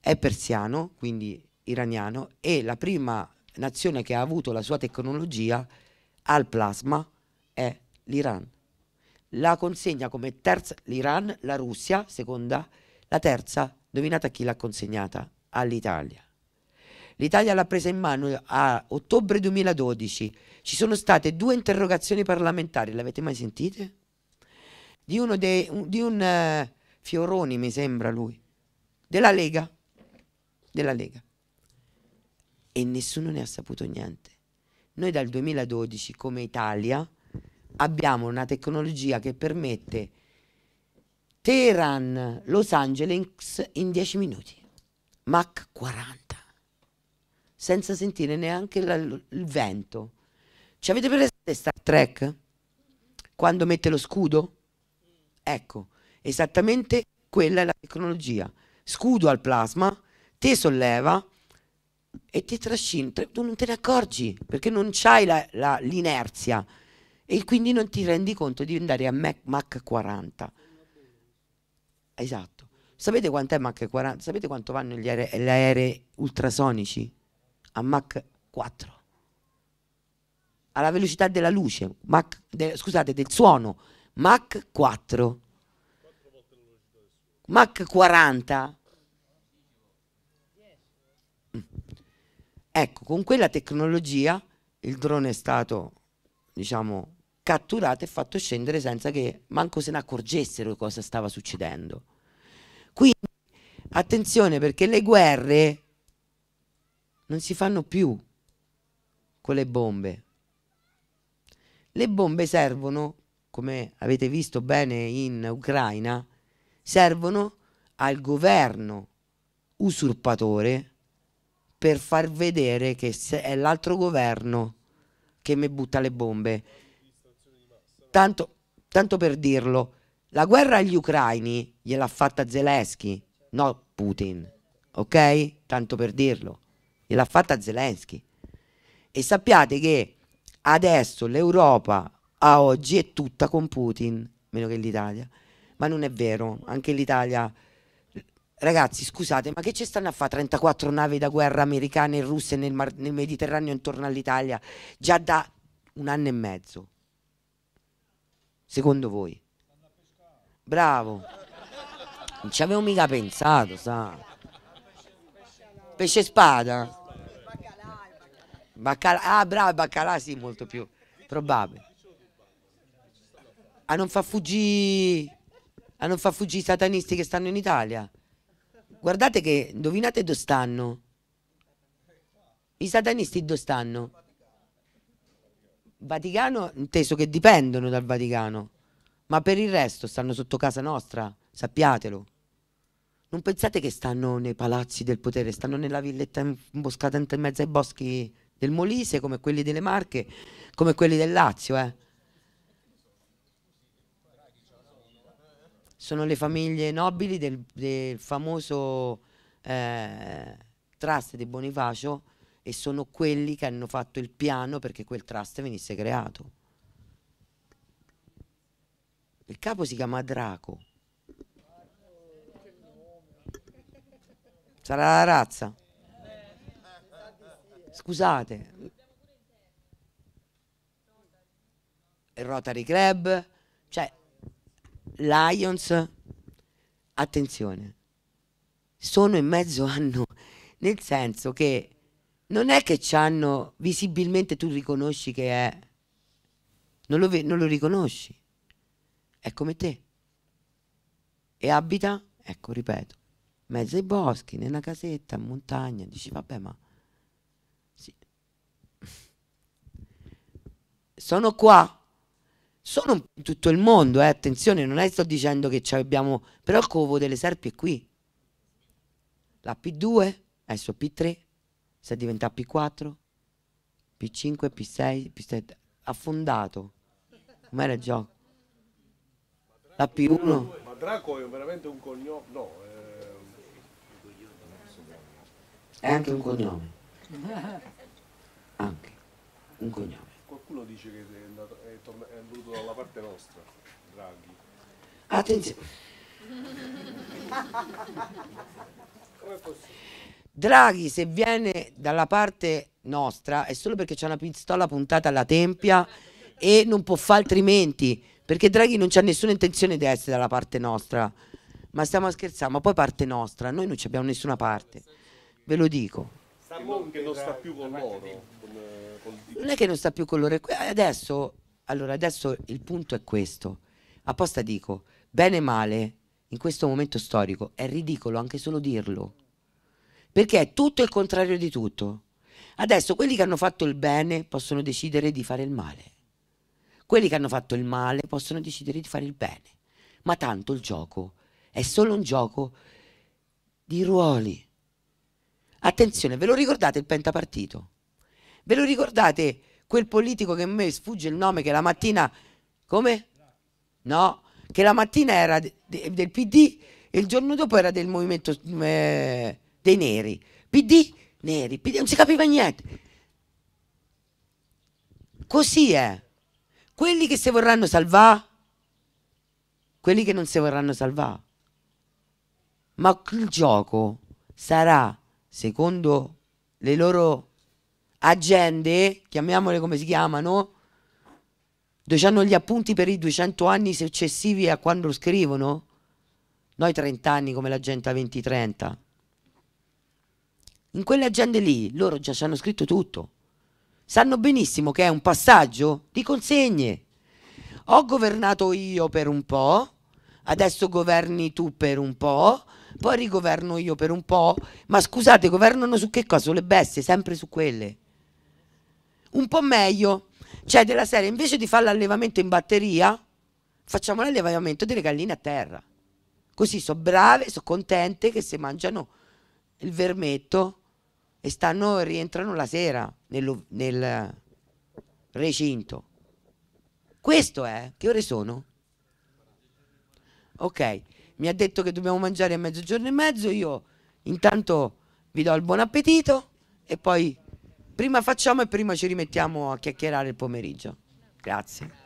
è persiano, quindi iraniano, e la prima nazione che ha avuto la sua tecnologia al plasma è l'Iran. La consegna come terza l'Iran, la Russia, seconda, la terza, dominata chi l'ha consegnata? All'Italia. L'Italia l'ha presa in mano a ottobre 2012. Ci sono state due interrogazioni parlamentari, le avete mai sentite? di, uno dei, di un uh, Fioroni, mi sembra lui, della Lega, della Lega. E nessuno ne ha saputo niente. Noi dal 2012 come Italia abbiamo una tecnologia che permette Teheran, Los Angeles in 10 minuti, Mach 40, senza sentire neanche la, il vento. Ci avete presente Star Trek? Quando mette lo scudo? Ecco, esattamente quella è la tecnologia. Scudo al plasma, ti solleva e ti trascina. Tu non te ne accorgi perché non c'hai l'inerzia e quindi non ti rendi conto di andare a Mach 40. Esatto. Sapete quant'è Mach 40? Sapete quanto vanno gli aerei, gli aerei ultrasonici? A Mach 4. Alla velocità della luce, Mach, de, scusate, del suono, Mac 4, Mac 40. Ecco, con quella tecnologia il drone è stato, diciamo, catturato e fatto scendere senza che manco se ne accorgessero cosa stava succedendo. Quindi attenzione perché le guerre non si fanno più con le bombe. Le bombe servono come avete visto bene in Ucraina, servono al governo usurpatore per far vedere che è l'altro governo che mi butta le bombe. Tanto, tanto per dirlo, la guerra agli ucraini gliel'ha fatta Zelensky, no Putin, ok? Tanto per dirlo, gliel'ha fatta Zelensky. E sappiate che adesso l'Europa a oggi è tutta con Putin, meno che l'Italia. Ma non è vero, anche l'Italia... Ragazzi, scusate, ma che ci stanno a fare 34 navi da guerra americane e russe nel, Mar nel Mediterraneo intorno all'Italia già da un anno e mezzo? Secondo voi? Bravo. Non ci avevo mica pensato, sa. Pesce spada. Baccalà. Ah, bravo, baccalà sì, molto più probabile a non far fuggire a non i satanisti che stanno in Italia. Guardate che, indovinate dove stanno? I satanisti dove stanno? Vaticano, inteso che dipendono dal Vaticano, ma per il resto stanno sotto casa nostra, sappiatelo. Non pensate che stanno nei palazzi del potere, stanno nella villetta imboscata in mezzo ai boschi del Molise, come quelli delle Marche, come quelli del Lazio, eh. sono le famiglie nobili del, del famoso eh, trust di Bonifacio e sono quelli che hanno fatto il piano perché quel trust venisse creato. Il capo si chiama Draco. Sarà la razza. Scusate. Il Rotary Club, cioè Lions, attenzione, sono in mezzo hanno, nel senso che non è che ci hanno, visibilmente tu riconosci che è, non lo, non lo riconosci, è come te. E abita, ecco, ripeto, mezzo ai boschi, nella casetta, in montagna, dici vabbè ma... Sì. Sono qua, sono in tutto il mondo, eh, attenzione, non è sto dicendo che abbiamo, però il covo delle serpi è qui. La P2, adesso P3, se diventa P4, P5, P6, P7, affondato. Com'era il gioco? La P1. Ma Draco è veramente un cognome, no, è... un cognome. è anche un cognome. anche un cognome qualcuno dice che è, andato, è, torna, è venuto dalla parte nostra, Draghi. Attenzione. Draghi se viene dalla parte nostra è solo perché c'è una pistola puntata alla tempia e non può fare altrimenti, perché Draghi non c'ha nessuna intenzione di essere dalla parte nostra. Ma stiamo a scherzare, ma poi parte nostra, noi non abbiamo nessuna parte. Ve lo dico. Sta che non sta più con loro non è che non sta più colore. Adesso, allora, adesso il punto è questo. Apposta dico, bene o male, in questo momento storico, è ridicolo anche solo dirlo. Perché è tutto il contrario di tutto. Adesso quelli che hanno fatto il bene possono decidere di fare il male. Quelli che hanno fatto il male possono decidere di fare il bene. Ma tanto il gioco è solo un gioco di ruoli. Attenzione, ve lo ricordate il pentapartito? Ve lo ricordate quel politico che a me sfugge il nome che la mattina come? No, che la mattina era de, del PD e il giorno dopo era del movimento eh, dei neri. PD neri, PD non si capiva niente. Così è. Quelli che si vorranno salvare, quelli che non si vorranno salvare. Ma il gioco sarà, secondo le loro agende, chiamiamole come si chiamano, dove hanno gli appunti per i 200 anni successivi a quando lo scrivono? Noi 30 anni come la gente a In quelle agende lì loro già ci hanno scritto tutto. Sanno benissimo che è un passaggio di consegne. Ho governato io per un po', adesso governi tu per un po', poi rigoverno io per un po', ma scusate, governano su che cosa? Le bestie, sempre su quelle un po' meglio. Cioè, della serie, invece di fare l'allevamento in batteria, facciamo l'allevamento delle galline a terra. Così sono brave, sono contente che se mangiano il vermetto e stanno, rientrano la sera nel, nel recinto. Questo è. Che ore sono? Ok, mi ha detto che dobbiamo mangiare a mezzogiorno e mezzo, io intanto vi do il buon appetito e poi Prima facciamo e prima ci rimettiamo a chiacchierare il pomeriggio. Grazie.